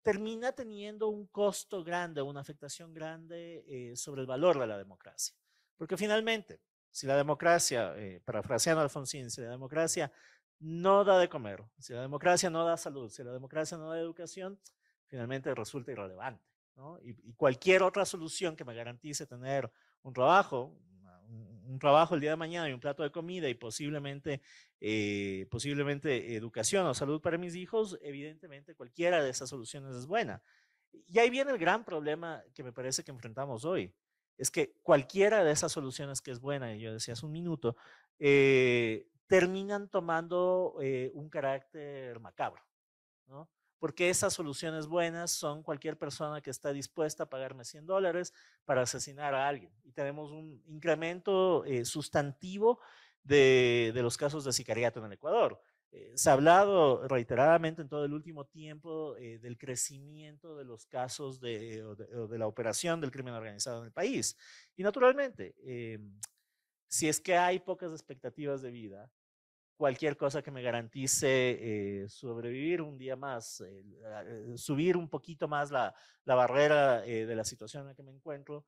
[SPEAKER 4] termina teniendo un costo grande, una afectación grande sobre el valor de la democracia. Porque finalmente, si la democracia, eh, parafraseando a Alfonsín, si la democracia no da de comer, si la democracia no da salud, si la democracia no da educación, finalmente resulta irrelevante. Y, cualquier otra solución que me garantice tener un trabajo, un, trabajo el día de mañana y un plato de comida y posiblemente, eh, posiblemente educación o salud para mis hijos, evidentemente cualquiera de esas soluciones es buena. Y ahí viene el gran problema que me parece que enfrentamos hoy es que cualquiera de esas soluciones que es buena, y yo decía hace un minuto, eh, terminan tomando eh, un carácter macabro, ¿no? Porque esas soluciones buenas son cualquier persona que está dispuesta a pagarme 100 dólares para asesinar a alguien. Y tenemos un incremento eh, sustantivo de, los casos de sicariato en el Ecuador. Eh, se ha hablado reiteradamente en todo el último tiempo eh, del crecimiento de los casos de, la operación del crimen organizado en el país. Y naturalmente, eh, si es que hay pocas expectativas de vida, cualquier cosa que me garantice sobrevivir un día más, subir un poquito más la, la barrera de la situación en la que me encuentro,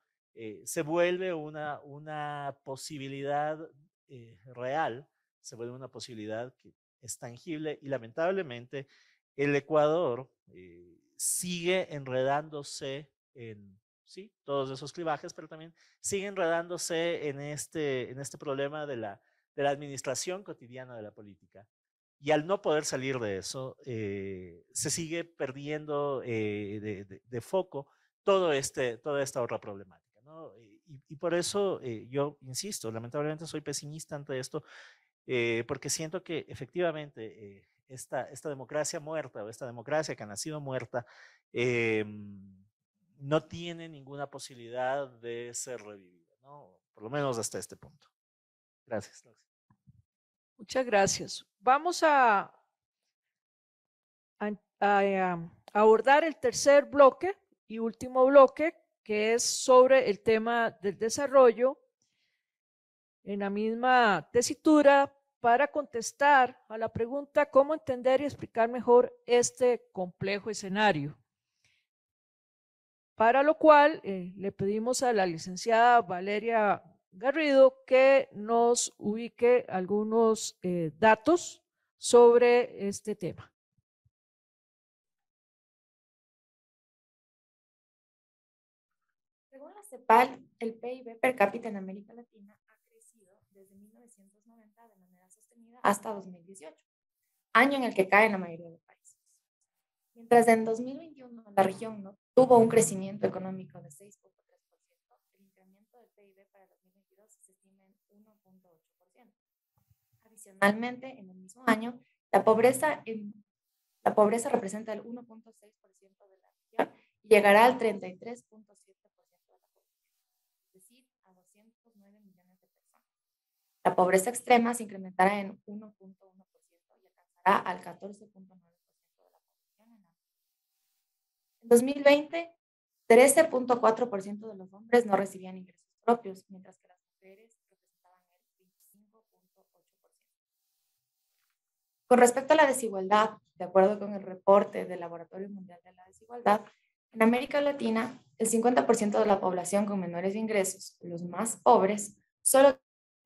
[SPEAKER 4] se vuelve una, una posibilidad real se vuelve una posibilidad que es tangible y lamentablemente el Ecuador eh, sigue enredándose en ¿sí? todos esos clivajes, pero también sigue enredándose en este, en este problema de la, de la administración cotidiana de la política. Y al no poder salir de eso, eh, se sigue perdiendo eh, de, foco todo este, toda esta otra problemática. ¿no? Y, por eso yo insisto, lamentablemente soy pesimista ante esto eh, porque siento que efectivamente eh, esta, democracia muerta o esta democracia que ha nacido muerta em, no tiene ninguna posibilidad de ser revivida, ¿no? por lo menos hasta este punto. Gracias.
[SPEAKER 2] Muchas gracias. Vamos a abordar el tercer bloque y último bloque, que es sobre el tema del desarrollo en la misma tesitura para contestar a la pregunta cómo entender y explicar mejor este complejo escenario. Para lo cual eh, le pedimos a la licenciada Valeria Garrido que nos ubique algunos eh, datos sobre este tema.
[SPEAKER 3] Según la CEPAL, el PIB per cápita en América Latina hasta 2018, año en el que cae la mayoría de países. Mientras en 2021 la región no tuvo un crecimiento económico de 6.3%, el incremento del PIB para 2022 se estima en 1.8%. Adicionalmente, en el mismo año, la pobreza, en,
[SPEAKER 1] la pobreza representa el
[SPEAKER 3] 1.6% de la región y llegará al 33.7% pobreza extrema se incrementará en 1.1% y alcanzará al 14.9% de la población en 2020, 13.4% de los hombres no recibían ingresos propios, mientras que las mujeres representaban el 25.8%. Con respecto a la desigualdad, de acuerdo con el reporte del Laboratorio Mundial de la Desigualdad, en América Latina, el 50% de la población con menores ingresos, los más pobres, solo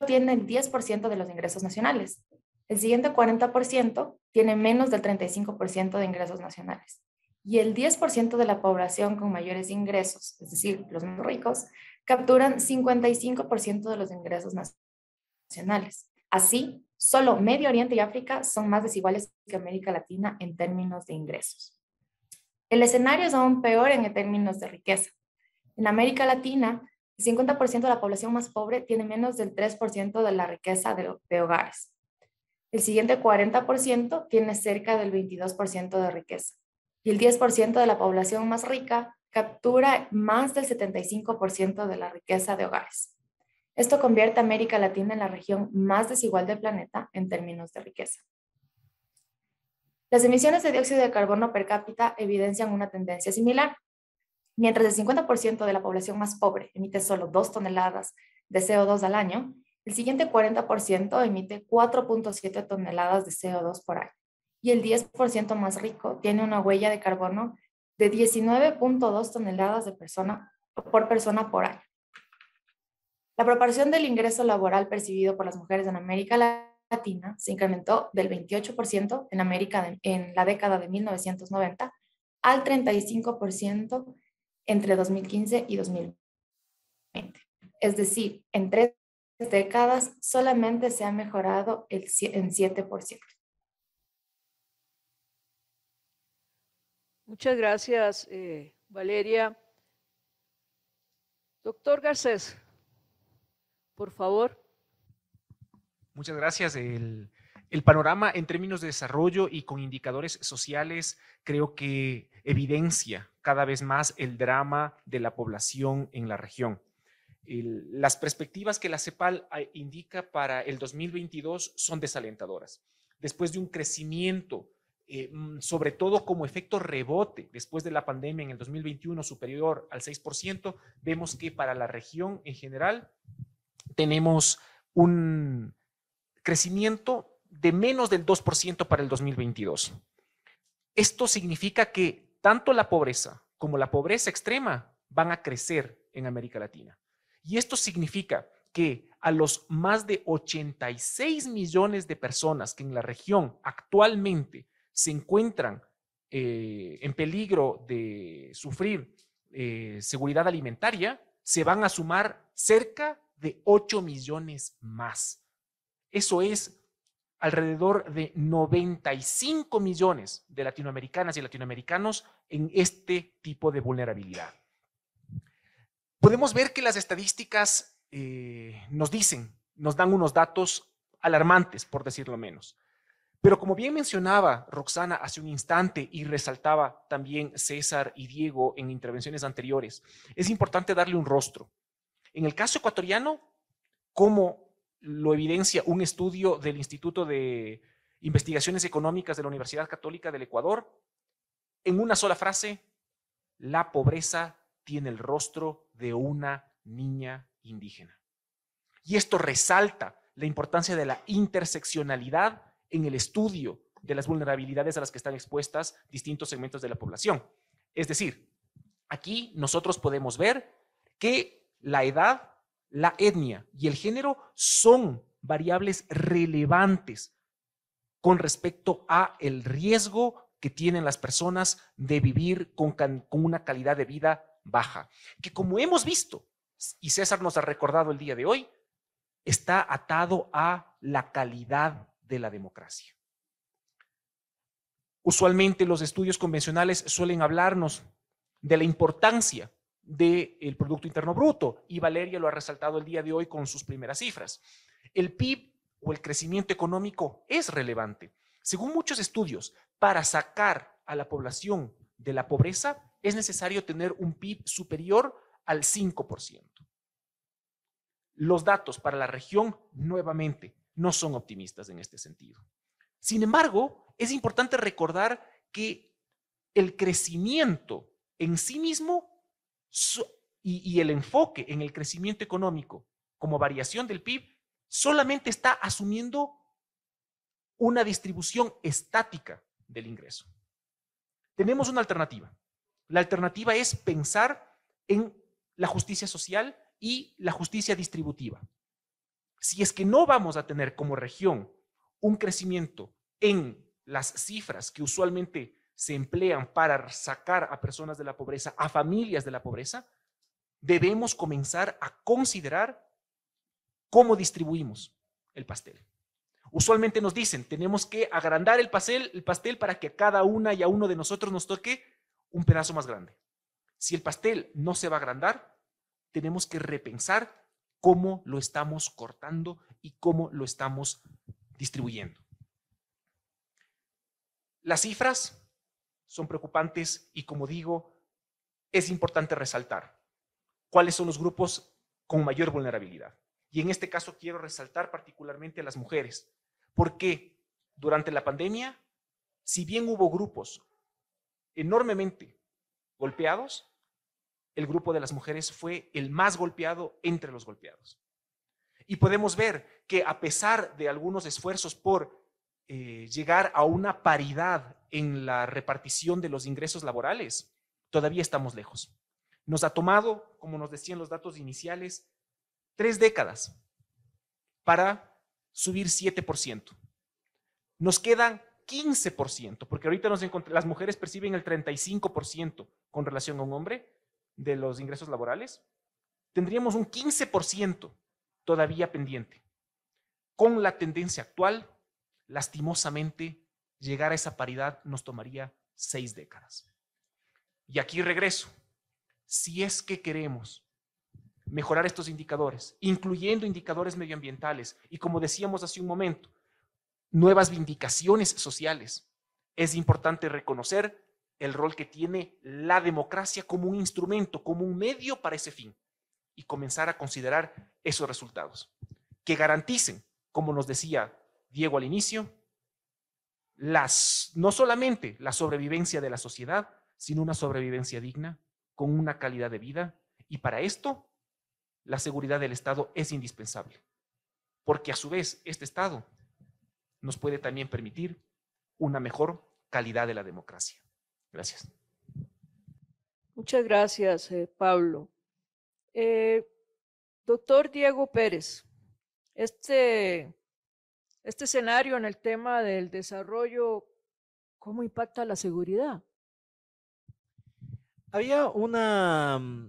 [SPEAKER 3] tiene el 10% de los ingresos nacionales. El siguiente 40% tiene menos del 35% de ingresos nacionales. Y el 10% de la población con mayores ingresos, es decir, los más ricos, capturan 55% de los ingresos nacionales. Así, solo Medio Oriente y África son más desiguales que América Latina en términos de ingresos. El escenario es aún peor en términos de riqueza. En América Latina, el 50% de la población más pobre tiene menos del 3% de la riqueza de, hogares. El siguiente 40% tiene cerca del 22% de riqueza. Y el 10% de la población más rica captura más del 75% de la riqueza de hogares. Esto convierte a América Latina en la región más desigual del planeta en términos de riqueza. Las emisiones de dióxido de carbono per cápita evidencian una tendencia similar. Mientras el 50% de la población más pobre emite solo 2 toneladas de CO2 al año, el siguiente 40% emite 4.7 toneladas de CO2 por año. Y el 10% más rico tiene una huella de carbono de 19.2 toneladas de persona, por persona por año. La proporción del ingreso laboral percibido por las mujeres en América Latina se incrementó del 28% en América en la década de 1990 al 35% entre 2015 y 2020. Es decir, en tres décadas solamente se ha mejorado el, en 7%.
[SPEAKER 2] Muchas gracias, eh, Valeria. Doctor Garcés, por favor.
[SPEAKER 6] Muchas gracias. el panorama en términos de desarrollo y con indicadores sociales creo que evidencia cada vez más el drama de la población en la región. las perspectivas que la CEPAL ah, indica para el 2022 son desalentadoras. Después de un crecimiento, eh, mm, sobre todo como efecto rebote, después de la pandemia en el 2021 superior al 6%, vemos que para la región en general tenemos un crecimiento de menos del 2% para el 2022. Esto significa que tanto la pobreza como la pobreza extrema van a crecer en América Latina. Y esto significa que a los más de 86 millones de personas que en la región actualmente se encuentran eh, en peligro de sufrir eh, seguridad alimentaria, se van a sumar cerca de 8 millones más. Eso es alrededor de 95 millones de latinoamericanas y latinoamericanos en este tipo de vulnerabilidad. Podemos ver que las estadísticas eh, nos dicen, nos dan unos datos alarmantes, por decirlo menos. Pero como bien mencionaba Roxana hace un instante y resaltaba también César y Diego en intervenciones anteriores, es importante darle un rostro. En el caso ecuatoriano, como lo evidencia un estudio del Instituto de Investigaciones Económicas de la Universidad Católica del Ecuador, en una sola frase, la pobreza tiene el rostro de una niña indígena. Y esto resalta la importancia de la interseccionalidad en el estudio de las vulnerabilidades a las que están expuestas distintos segmentos de la población. Es decir, aquí nosotros podemos ver que la edad la etnia y el género son variables relevantes con respecto a el riesgo que tienen las personas de vivir con, una calidad de vida baja, que como hemos visto, y César nos ha recordado el día de hoy, está atado a la calidad de la democracia. Usualmente los estudios convencionales suelen hablarnos de la importancia del Producto Interno Bruto y Valeria lo ha resaltado el día de hoy con sus primeras cifras. El PIB o el crecimiento económico es relevante. Según muchos estudios, para sacar a la población de la pobreza es necesario tener un PIB superior al 5%. Los datos para la región, nuevamente, no son optimistas en este sentido. Sin embargo, es importante recordar que el crecimiento en sí mismo y, el enfoque en el crecimiento económico como variación del PIB solamente está asumiendo una distribución estática del ingreso. Tenemos una alternativa. La alternativa es pensar en la justicia social y la justicia distributiva. Si es que no vamos a tener como región un crecimiento en las cifras que usualmente se emplean para sacar a personas de la pobreza, a familias de la pobreza, debemos comenzar a considerar cómo distribuimos el pastel. Usualmente nos dicen, tenemos que agrandar el pastel, el pastel para que a cada una y a uno de nosotros nos toque un pedazo más grande. Si el pastel no se va a agrandar, tenemos que repensar cómo lo estamos cortando y cómo lo estamos distribuyendo. Las cifras son preocupantes y como digo, es importante resaltar cuáles son los grupos con mayor vulnerabilidad. Y en este caso quiero resaltar particularmente a las mujeres, porque durante la pandemia, si bien hubo grupos enormemente golpeados, el grupo de las mujeres fue el más golpeado entre los golpeados. Y podemos ver que a pesar de algunos esfuerzos por eh, llegar a una paridad en la repartición de los ingresos laborales, todavía estamos lejos. Nos ha tomado, como nos decían los datos iniciales, tres décadas para subir 7%. Nos quedan 15%, porque ahorita las mujeres perciben el 35% con relación a un hombre de los ingresos laborales. Tendríamos un 15% todavía pendiente. Con la tendencia actual, lastimosamente, Llegar a esa paridad nos tomaría seis décadas. Y aquí regreso. Si es que queremos mejorar estos indicadores, incluyendo indicadores medioambientales y como decíamos hace un momento, nuevas vindicaciones sociales, es importante reconocer el rol que tiene la democracia como un instrumento, como un medio para ese fin y comenzar a considerar esos resultados que garanticen, como nos decía Diego al inicio, las, no solamente la sobrevivencia de la sociedad, sino una sobrevivencia digna, con una calidad de vida. Y para esto, la seguridad del Estado es indispensable, porque a su vez este Estado nos puede también permitir una mejor calidad de la
[SPEAKER 2] democracia. Gracias. Muchas gracias, eh, Pablo. Eh, doctor Diego Pérez, este este escenario en el tema del desarrollo, ¿cómo impacta la seguridad?
[SPEAKER 4] Había una, mm,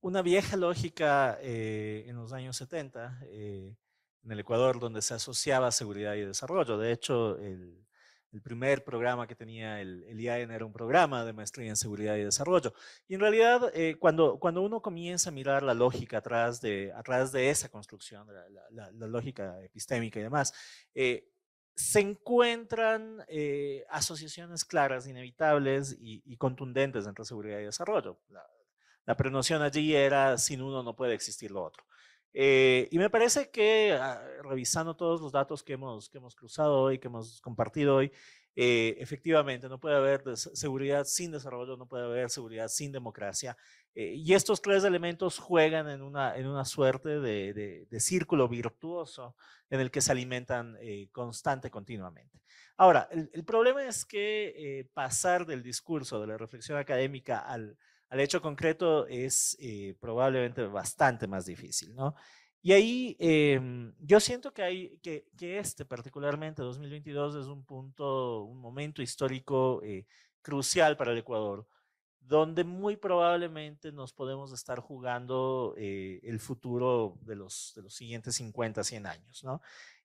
[SPEAKER 4] una vieja lógica eh, en los años 70 eh, en el Ecuador donde se asociaba seguridad y desarrollo. De hecho, el, el primer programa que tenía el, el IAEN era un programa de maestría en seguridad y desarrollo. Y en realidad, eh, cuando, uno comienza a mirar la lógica atrás de, atrás de esa construcción, la, lógica epistémica y demás, eh, se encuentran eh, asociaciones claras, inevitables y, contundentes entre seguridad y desarrollo. La, la prenoción allí era, sin uno no puede existir lo otro. Eh, y me parece que ah, revisando todos los datos que hemos, que hemos cruzado hoy, que hemos compartido hoy, eh, efectivamente no puede haber seguridad sin desarrollo, no puede haber seguridad sin democracia. Eh, y estos tres elementos juegan en una, en una suerte de, círculo virtuoso en el que se alimentan constante, continuamente. Ahora, el, el problema es que pasar del discurso, de la reflexión académica al, al hecho concreto es eh, probablemente bastante más difícil, ¿no? Y ahí em, yo siento que, hay, que, este particularmente 2022 es un punto, un momento histórico eh, crucial para el Ecuador, donde muy probablemente nos podemos estar jugando eh, el futuro de los, de los siguientes 50, 100 años, ¿no?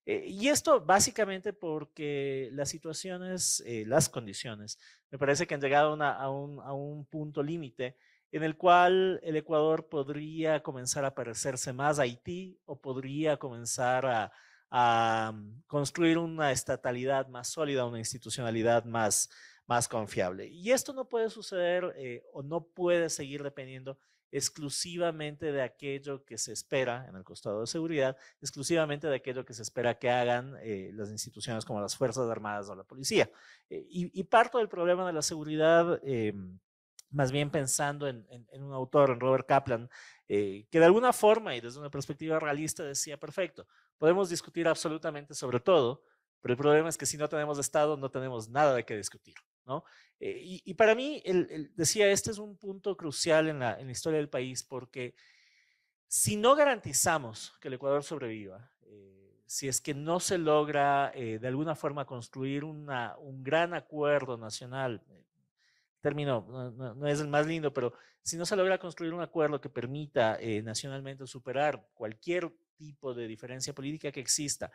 [SPEAKER 4] Eh, y esto básicamente porque las situaciones, eh, las condiciones, me parece que han llegado a, un, punto límite en el cual el Ecuador podría comenzar a parecerse más a Haití o podría comenzar a, mm, construir una estatalidad más sólida, una institucionalidad más, más confiable. Y esto no puede suceder eh, o no puede seguir dependiendo exclusivamente de aquello que se espera en el costado de seguridad, exclusivamente de aquello que se espera que hagan eh, las instituciones como las Fuerzas Armadas o la policía. Eh, y, parto del problema de la seguridad em, más bien pensando en, en, un autor, en Robert Kaplan, eh, que de alguna forma y desde una perspectiva realista decía, perfecto, podemos discutir absolutamente sobre todo, pero el problema es que si no tenemos Estado no tenemos nada de qué discutir. ¿no? Eh, y, para mí, decía, este es un punto crucial en la, historia del país porque si no garantizamos que el Ecuador sobreviva, eh, si es que no se logra eh, de alguna forma construir una, un gran acuerdo nacional, término no, no, es el más lindo, pero si no se logra construir un acuerdo que permita nacionalmente superar cualquier tipo de diferencia política que exista,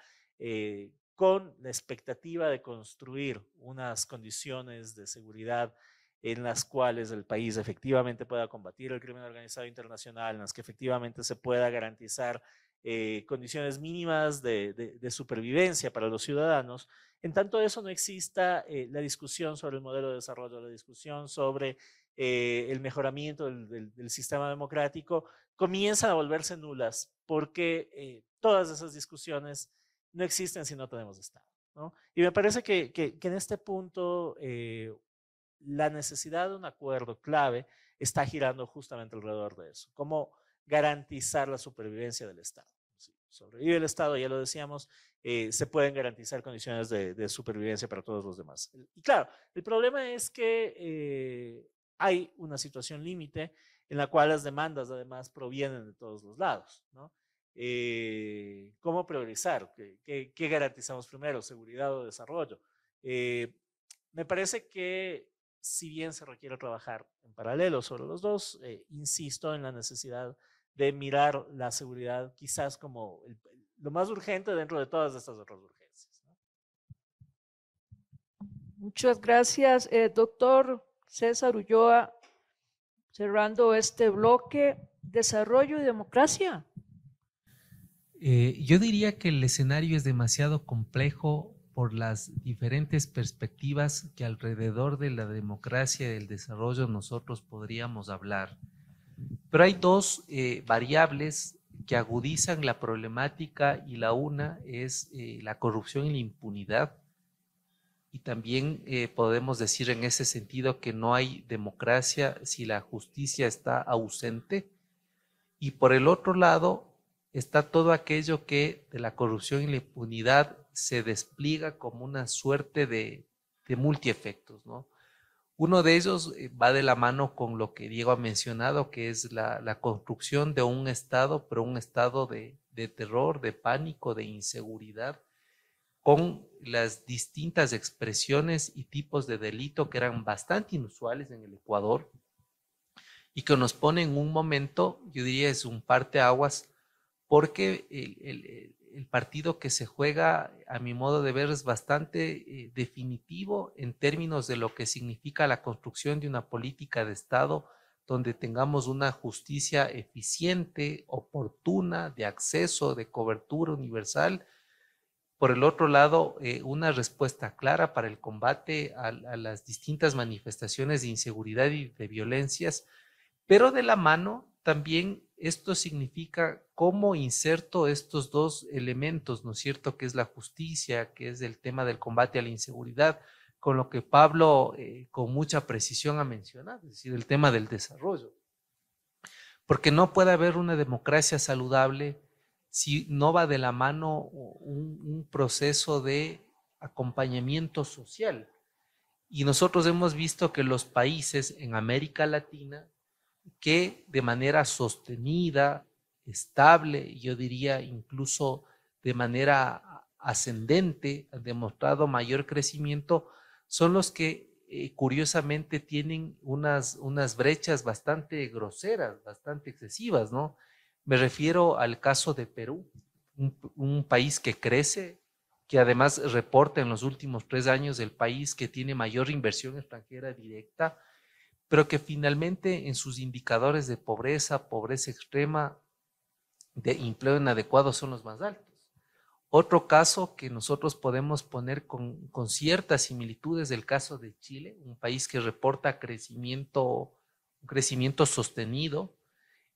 [SPEAKER 4] con la expectativa de construir unas condiciones de seguridad en las cuales el país efectivamente pueda combatir el crimen organizado internacional, en las que efectivamente se pueda garantizar eh, condiciones mínimas de, supervivencia para los ciudadanos, en tanto eso no exista eh, la discusión sobre el modelo de desarrollo, la discusión sobre eh, el mejoramiento del, del, sistema democrático, comienzan a volverse nulas, porque todas esas discusiones no existen si no tenemos Estado. ¿no? Y me parece que, que, en este punto eh, la necesidad de un acuerdo clave está girando justamente alrededor de eso. ¿Cómo garantizar la supervivencia del Estado? Si sobrevive el Estado, ya lo decíamos, eh, se pueden garantizar condiciones de, supervivencia para todos los demás. Y claro, el problema es que eh, hay una situación límite en la cual las demandas además provienen de todos los lados. ¿no? Eh, cómo priorizar ¿Qué, garantizamos primero, seguridad o desarrollo. Eh, me parece que si bien se requiere trabajar en paralelo sobre los dos, eh, insisto en la necesidad de mirar la seguridad quizás como lo más urgente dentro de todas estas otras urgencias.
[SPEAKER 2] Muchas gracias, doctor César Ulloa. Cerrando este bloque, desarrollo y democracia.
[SPEAKER 5] Eh, yo diría que el escenario es demasiado complejo por las diferentes perspectivas que alrededor de la democracia y el desarrollo nosotros podríamos hablar. Pero hay dos eh, variables que agudizan la problemática y la una es eh, la corrupción y la impunidad. Y también podemos decir en ese sentido que no hay democracia si la justicia está ausente. Y por el otro lado, está todo aquello que de la corrupción y la impunidad se despliega como una suerte de, de efectos Uno de ellos eh, va de la mano con lo que Diego ha mencionado, que es la, construcción de un Estado, pero un Estado de, terror, de pánico, de inseguridad, con las distintas expresiones y tipos de delito que eran bastante inusuales en el Ecuador y que nos pone en un momento, yo diría, es un parteaguas porque el, partido que se juega, a mi modo de ver, es bastante eh, definitivo en términos de lo que significa la construcción de una política de Estado donde tengamos una justicia eficiente, oportuna, de acceso, de cobertura universal. Por el otro lado, eh, una respuesta clara para el combate a las distintas manifestaciones de inseguridad y de violencias, pero de la mano también esto significa cómo inserto estos dos elementos, ¿no es cierto? Que es la justicia, que es el tema del combate a la inseguridad, con lo que Pablo eh, con mucha precisión ha mencionado, es decir, el tema del desarrollo. Porque no puede haber una democracia saludable si no va de la mano un proceso de acompañamiento social. Y nosotros hemos visto que los países en América Latina que de manera sostenida, estable, yo diría incluso de manera ascendente, han demostrado mayor crecimiento, son los que eh, curiosamente tienen unas, brechas bastante groseras, bastante excesivas, ¿no? Me refiero al caso de Perú, un país que crece, que además reporta en los últimos tres años el país que tiene mayor inversión extranjera directa, pero que finalmente en sus indicadores de pobreza, pobreza extrema, de empleo inadecuado son los más altos. Otro caso que nosotros podemos poner con, ciertas similitudes del caso de Chile, un país que reporta crecimiento, un crecimiento sostenido,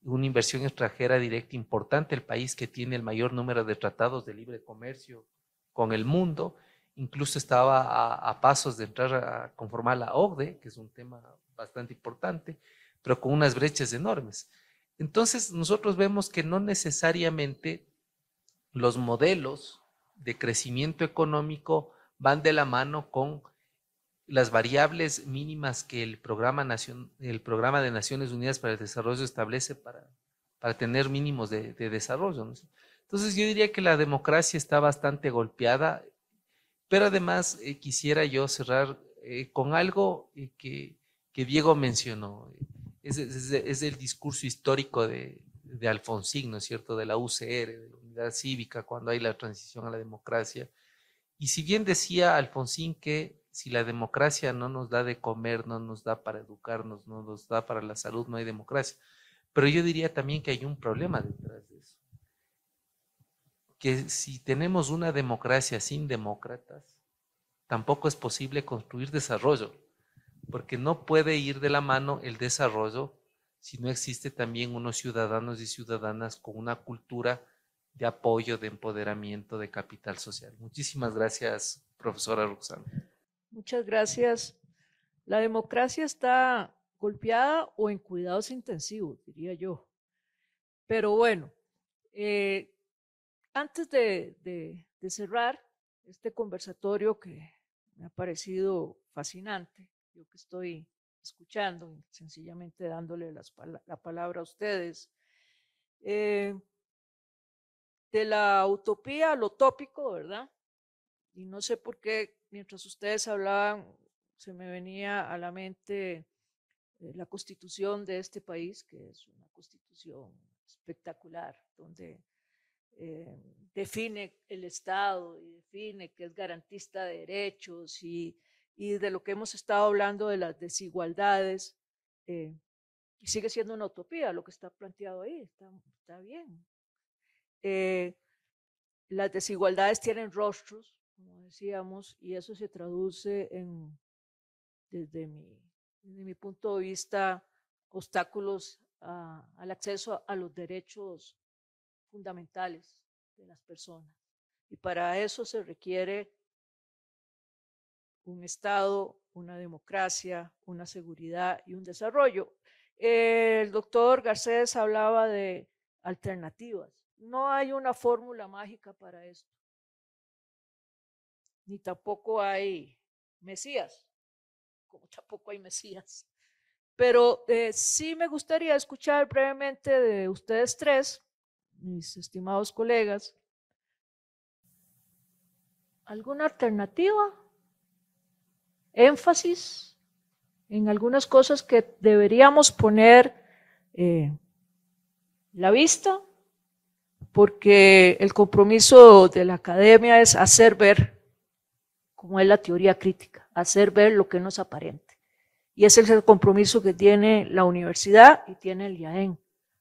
[SPEAKER 5] una inversión extranjera directa importante, el país que tiene el mayor número de tratados de libre comercio con el mundo, incluso estaba a, pasos de entrar a conformar la OCDE, que es un tema bastante importante, pero con unas brechas enormes. Entonces, nosotros vemos que no necesariamente los modelos de crecimiento económico van de la mano con las variables mínimas que el programa, nación, el programa de Naciones Unidas para el Desarrollo establece para, para tener mínimos de, desarrollo. Entonces yo diría que la democracia está bastante golpeada, pero además eh, quisiera yo cerrar eh, con algo eh, que que Diego mencionó. Es, el discurso histórico de, de, Alfonsín, ¿no es cierto?, de la UCR, de la Unidad Cívica, cuando hay la transición a la democracia. Y si bien decía Alfonsín que si la democracia no nos da de comer, no nos da para educarnos, no nos da para la salud, no hay democracia. Pero yo diría también que hay un problema detrás de eso. Que si tenemos una democracia sin demócratas, tampoco es posible construir desarrollo porque no puede ir de la mano el desarrollo si no existe también unos ciudadanos y ciudadanas con una cultura de apoyo, de empoderamiento, de capital social. Muchísimas gracias, profesora Roxana.
[SPEAKER 2] Muchas gracias. La democracia está golpeada o en cuidados intensivos, diría yo. Pero bueno, eh, antes de cerrar este conversatorio que me ha parecido fascinante, yo que estoy escuchando, sencillamente dándole la palabra a ustedes. Eh, de la utopía a lo tópico, ¿verdad? Y no sé por qué, mientras ustedes hablaban, se me venía a la mente eh, la constitución de este país, que es una constitución espectacular, donde eh, define el Estado y define que es garantista de derechos y y de lo que hemos estado hablando de las desigualdades, eh, sigue siendo una utopía lo que está planteado ahí, está, bien. Eh, las desigualdades tienen rostros, como decíamos, y eso se traduce en, desde mi, desde mi punto de vista, obstáculos al acceso a los derechos fundamentales de las personas. Y para eso se requiere un Estado, una democracia, una seguridad y un desarrollo. El doctor Garcés hablaba de alternativas. No hay una fórmula mágica para esto. Ni tampoco hay Mesías, como tampoco hay Mesías. Pero eh, sí me gustaría escuchar brevemente de ustedes tres, mis estimados colegas, alguna alternativa énfasis en algunas cosas que deberíamos poner eh, la vista, porque el compromiso de la academia es hacer ver como es la teoría crítica, hacer ver lo que no es aparente. Y ese es el compromiso que tiene la universidad y tiene el IAEN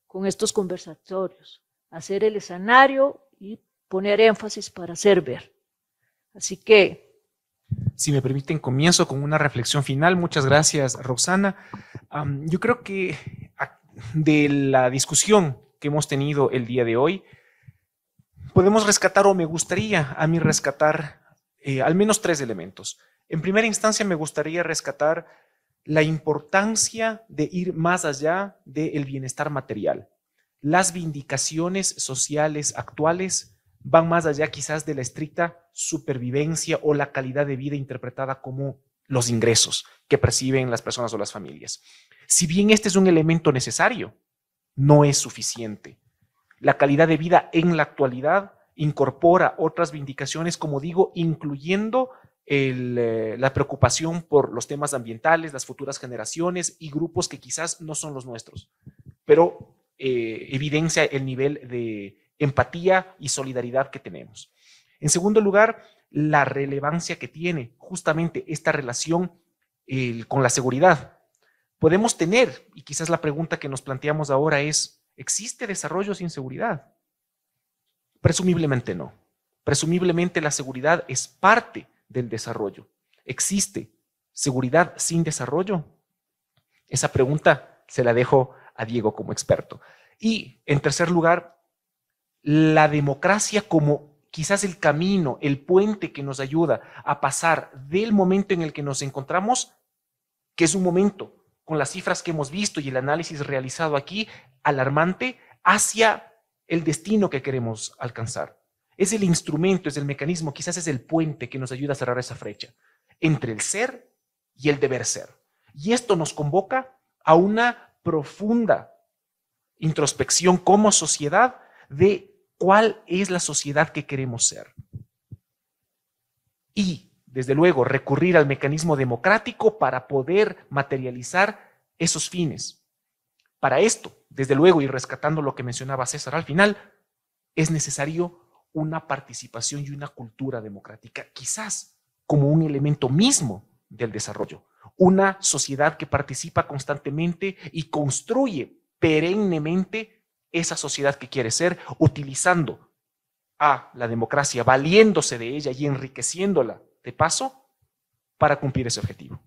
[SPEAKER 2] con estos conversatorios, hacer el escenario y poner énfasis para hacer ver. Así que
[SPEAKER 6] si me permiten, comienzo con una reflexión final. Muchas gracias, Roxana. yo creo que de la discusión que hemos tenido el día de hoy, podemos rescatar o me gustaría a mí rescatar eh, al menos tres elementos. En primera instancia, me gustaría rescatar la importancia de ir más allá del bienestar material. Las vindicaciones sociales actuales van más allá quizás de la estricta supervivencia o la calidad de vida interpretada como los ingresos que perciben las personas o las familias. Si bien este es un elemento necesario, no es suficiente. La calidad de vida en la actualidad incorpora otras vindicaciones, como digo, incluyendo eh, la preocupación por los temas ambientales, las futuras generaciones y grupos que quizás no son los nuestros, pero eh, evidencia el nivel de, empatía y solidaridad que tenemos. En segundo lugar, la relevancia que tiene justamente esta relación con la seguridad. Podemos tener, y quizás la pregunta que nos planteamos ahora es, ¿existe desarrollo sin seguridad? Presumiblemente no. Presumiblemente la seguridad es parte del desarrollo. ¿Existe seguridad sin desarrollo? Esa pregunta se la dejo a Diego como experto. Y en tercer lugar, la democracia como quizás el camino, el puente que nos ayuda a pasar del momento en el que nos encontramos, que es un momento con las cifras que hemos visto y el análisis realizado aquí, alarmante, hacia el destino que queremos alcanzar. Es el instrumento, es el mecanismo, quizás es el puente que nos ayuda a cerrar esa brecha entre el ser y el deber ser. Y esto nos convoca a una profunda introspección como sociedad de cuál es la sociedad que queremos ser. Y, desde luego, recurrir al mecanismo democrático para poder materializar esos fines. Para esto, desde luego, y rescatando lo que mencionaba César al final, es necesario una participación y una cultura democrática, quizás como un elemento mismo del desarrollo. Una sociedad que participa constantemente y construye perennemente esa sociedad que quiere ser, utilizando a la democracia, valiéndose de ella y enriqueciéndola de paso para cumplir ese objetivo.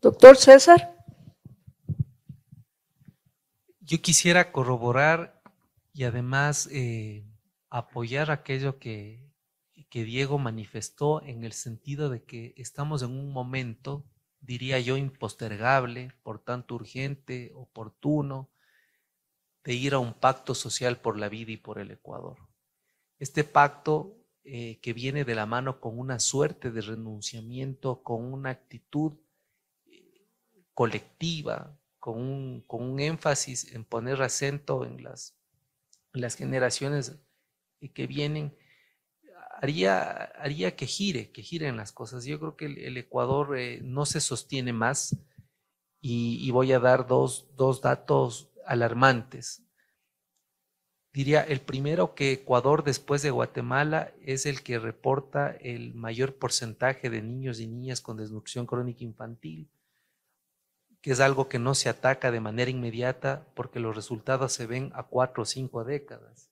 [SPEAKER 2] Doctor César.
[SPEAKER 5] Yo quisiera corroborar y además eh, apoyar aquello que Diego manifestó en el sentido de que estamos en un momento, diría yo, impostergable, por tanto urgente, oportuno, de ir a un pacto social por la vida y por el Ecuador. Este pacto eh, que viene de la mano con una suerte de renunciamiento, con una actitud eh, colectiva, con un, énfasis en poner acento en las, las generaciones que vienen, haría, haría que gire, que giren las cosas. Yo creo que el, Ecuador eh, no se sostiene más y, voy a dar dos, dos datos alarmantes. Diría, el primero que Ecuador después de Guatemala es el que reporta el mayor porcentaje de niños y niñas con desnutrición crónica infantil, que es algo que no se ataca de manera inmediata porque los resultados se ven a cuatro o cinco décadas,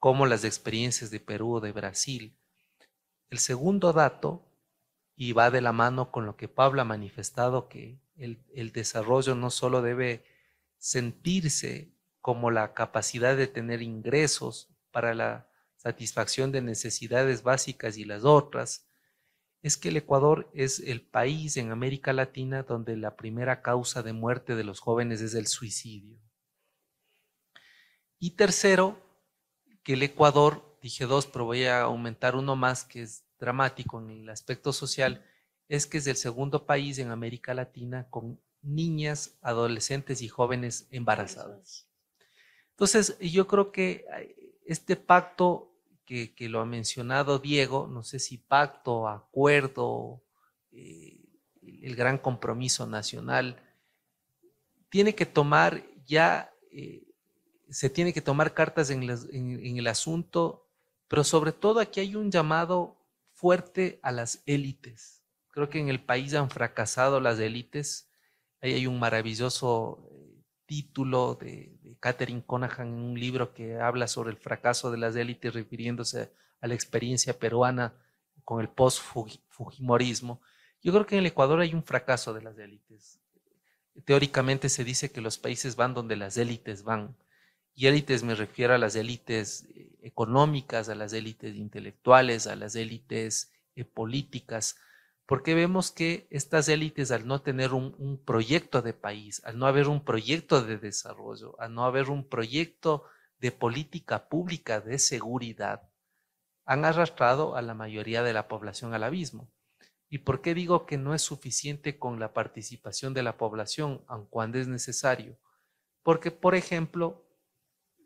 [SPEAKER 5] como las experiencias de Perú o de Brasil. El segundo dato, y va de la mano con lo que Pablo ha manifestado, que el, desarrollo no solo debe sentirse como la capacidad de tener ingresos para la satisfacción de necesidades básicas y las otras, es que el Ecuador es el país en América Latina donde la primera causa de muerte de los jóvenes es el suicidio. Y tercero, que el Ecuador, dije dos, pero voy a aumentar uno más que es dramático en el aspecto social, es que es el segundo país en América Latina con niñas, adolescentes y jóvenes embarazadas. Entonces, yo creo que eh, este pacto que, lo ha mencionado Diego, no sé si pacto, acuerdo, eh, el gran compromiso nacional, tiene que tomar ya, eh, se tiene que tomar cartas en el asunto, pero sobre todo aquí hay un llamado fuerte a las élites. Creo que en el país han fracasado las élites Ahí hay un maravilloso eh, título de, Catherine Conahan en un libro que habla sobre el fracaso de las élites refiriéndose a la experiencia peruana con el post-fujimorismo. Yo creo que en el Ecuador hay un fracaso de las élites. Teóricamente se dice que los países van donde las élites van. Y élites me refiero a las élites eh, económicas, a las élites intelectuales, a las élites eh, políticas porque vemos que estas élites al no tener un, proyecto de país, al no haber un proyecto de desarrollo, al no haber un proyecto de política pública de seguridad, han arrastrado a la mayoría de la población al abismo. ¿Y por qué digo que no es suficiente con la participación de la población, aun cuando es necesario? Porque, por ejemplo,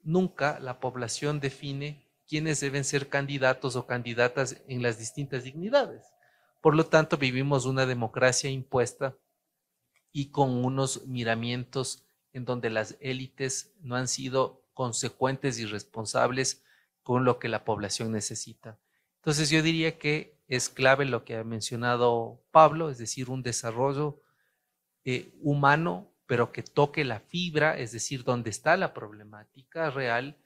[SPEAKER 5] nunca la población define quiénes deben ser candidatos o candidatas en las distintas dignidades por lo tanto, vivimos una democracia impuesta y con unos miramientos en donde las élites no han sido consecuentes y responsables con lo que la población necesita. Entonces yo diría que es clave lo que ha mencionado Pablo, es decir, un desarrollo eh, humano, pero que toque la fibra, es decir, donde está la problemática real.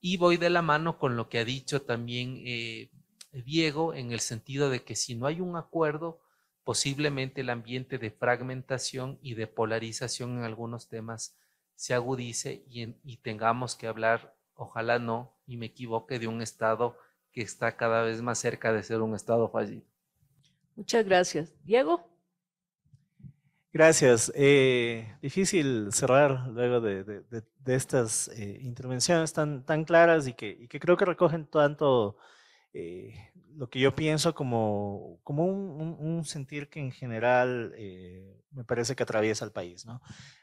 [SPEAKER 5] Y voy de la mano con lo que ha dicho también eh, eh, Diego, en el sentido de que si no hay un acuerdo, posiblemente el ambiente de fragmentación y de polarización en algunos temas se agudice y, tengamos que hablar, ojalá no, y me equivoque, de un Estado que está cada vez más
[SPEAKER 4] cerca de ser un Estado fallido.
[SPEAKER 2] Muchas gracias. Diego.
[SPEAKER 4] Gracias. Eh, difícil cerrar luego de, estas eh, intervenciones tan, claras y que creo que recogen tanto eh, lo que yo pienso como, un, sentir que en general eh, me parece que atraviesa el país,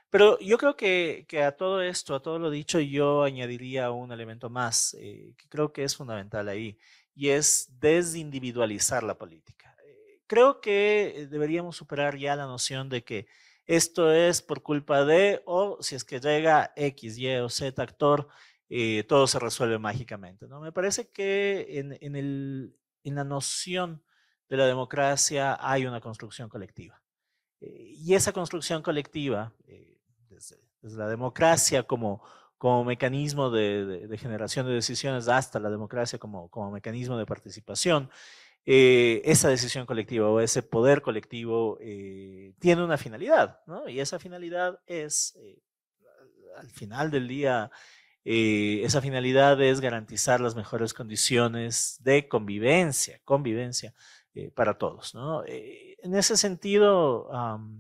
[SPEAKER 4] Pero yo creo que, a todo esto, a todo lo dicho, yo añadiría un elemento más eh, que creo que es fundamental ahí, y es desindividualizar la política. creo que deberíamos superar ya la noción de que esto es por culpa de, o si es que llega X, Y o Z actor, eh, todo se resuelve mágicamente. ¿no? Me parece que en, en, el, en, la noción de la democracia hay una construcción colectiva. Eh, y esa construcción colectiva, eh, desde, la democracia como, como mecanismo de, generación de decisiones hasta la democracia como, como mecanismo de participación, esa decisión colectiva o ese poder colectivo tiene una finalidad, ¿no? Y esa finalidad es, al final del día, eh, esa finalidad es garantizar las mejores condiciones de convivencia, convivencia eh, para todos. Eh, en ese sentido,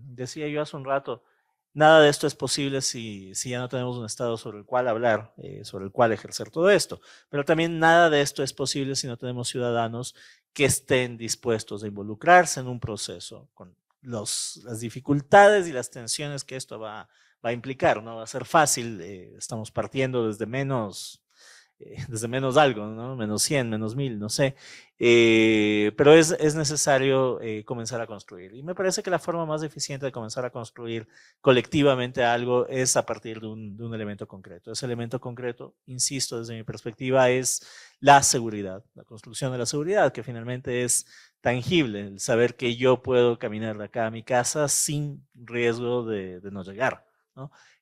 [SPEAKER 4] decía yo hace un rato, nada de esto es posible si, si ya no tenemos un Estado sobre el cual hablar, sobre el cual ejercer todo esto, pero también nada de esto es posible si no tenemos ciudadanos que estén dispuestos a involucrarse en un proceso con las dificultades y las tensiones que esto va a va a implicar, no va a ser fácil, eh, estamos partiendo desde menos, eh, desde menos algo, menos 100, menos 1000, no sé, eh, pero es, necesario comenzar a construir. Y me parece que la forma más eficiente de comenzar a construir colectivamente algo es a partir de un, elemento concreto. Ese elemento concreto, insisto, desde mi perspectiva, es la seguridad, la construcción de la seguridad, que finalmente es tangible, el saber que yo puedo caminar de acá a mi casa sin riesgo de no llegar.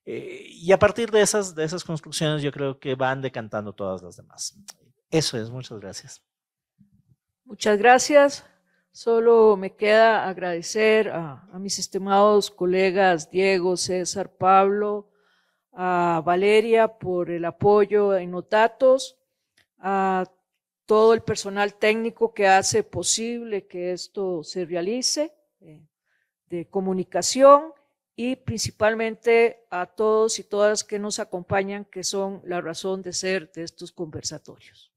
[SPEAKER 4] Eh, y a partir de esas, de esas construcciones yo creo que van decantando todas las demás. Eso es, muchas gracias.
[SPEAKER 2] Muchas gracias. Solo me queda agradecer a, mis estimados colegas Diego, César, Pablo, a Valeria por el apoyo en Notatos a todo el personal técnico que hace posible que esto se realice, eh, de comunicación y principalmente a todos y todas que nos acompañan, que son la razón de ser de estos conversatorios.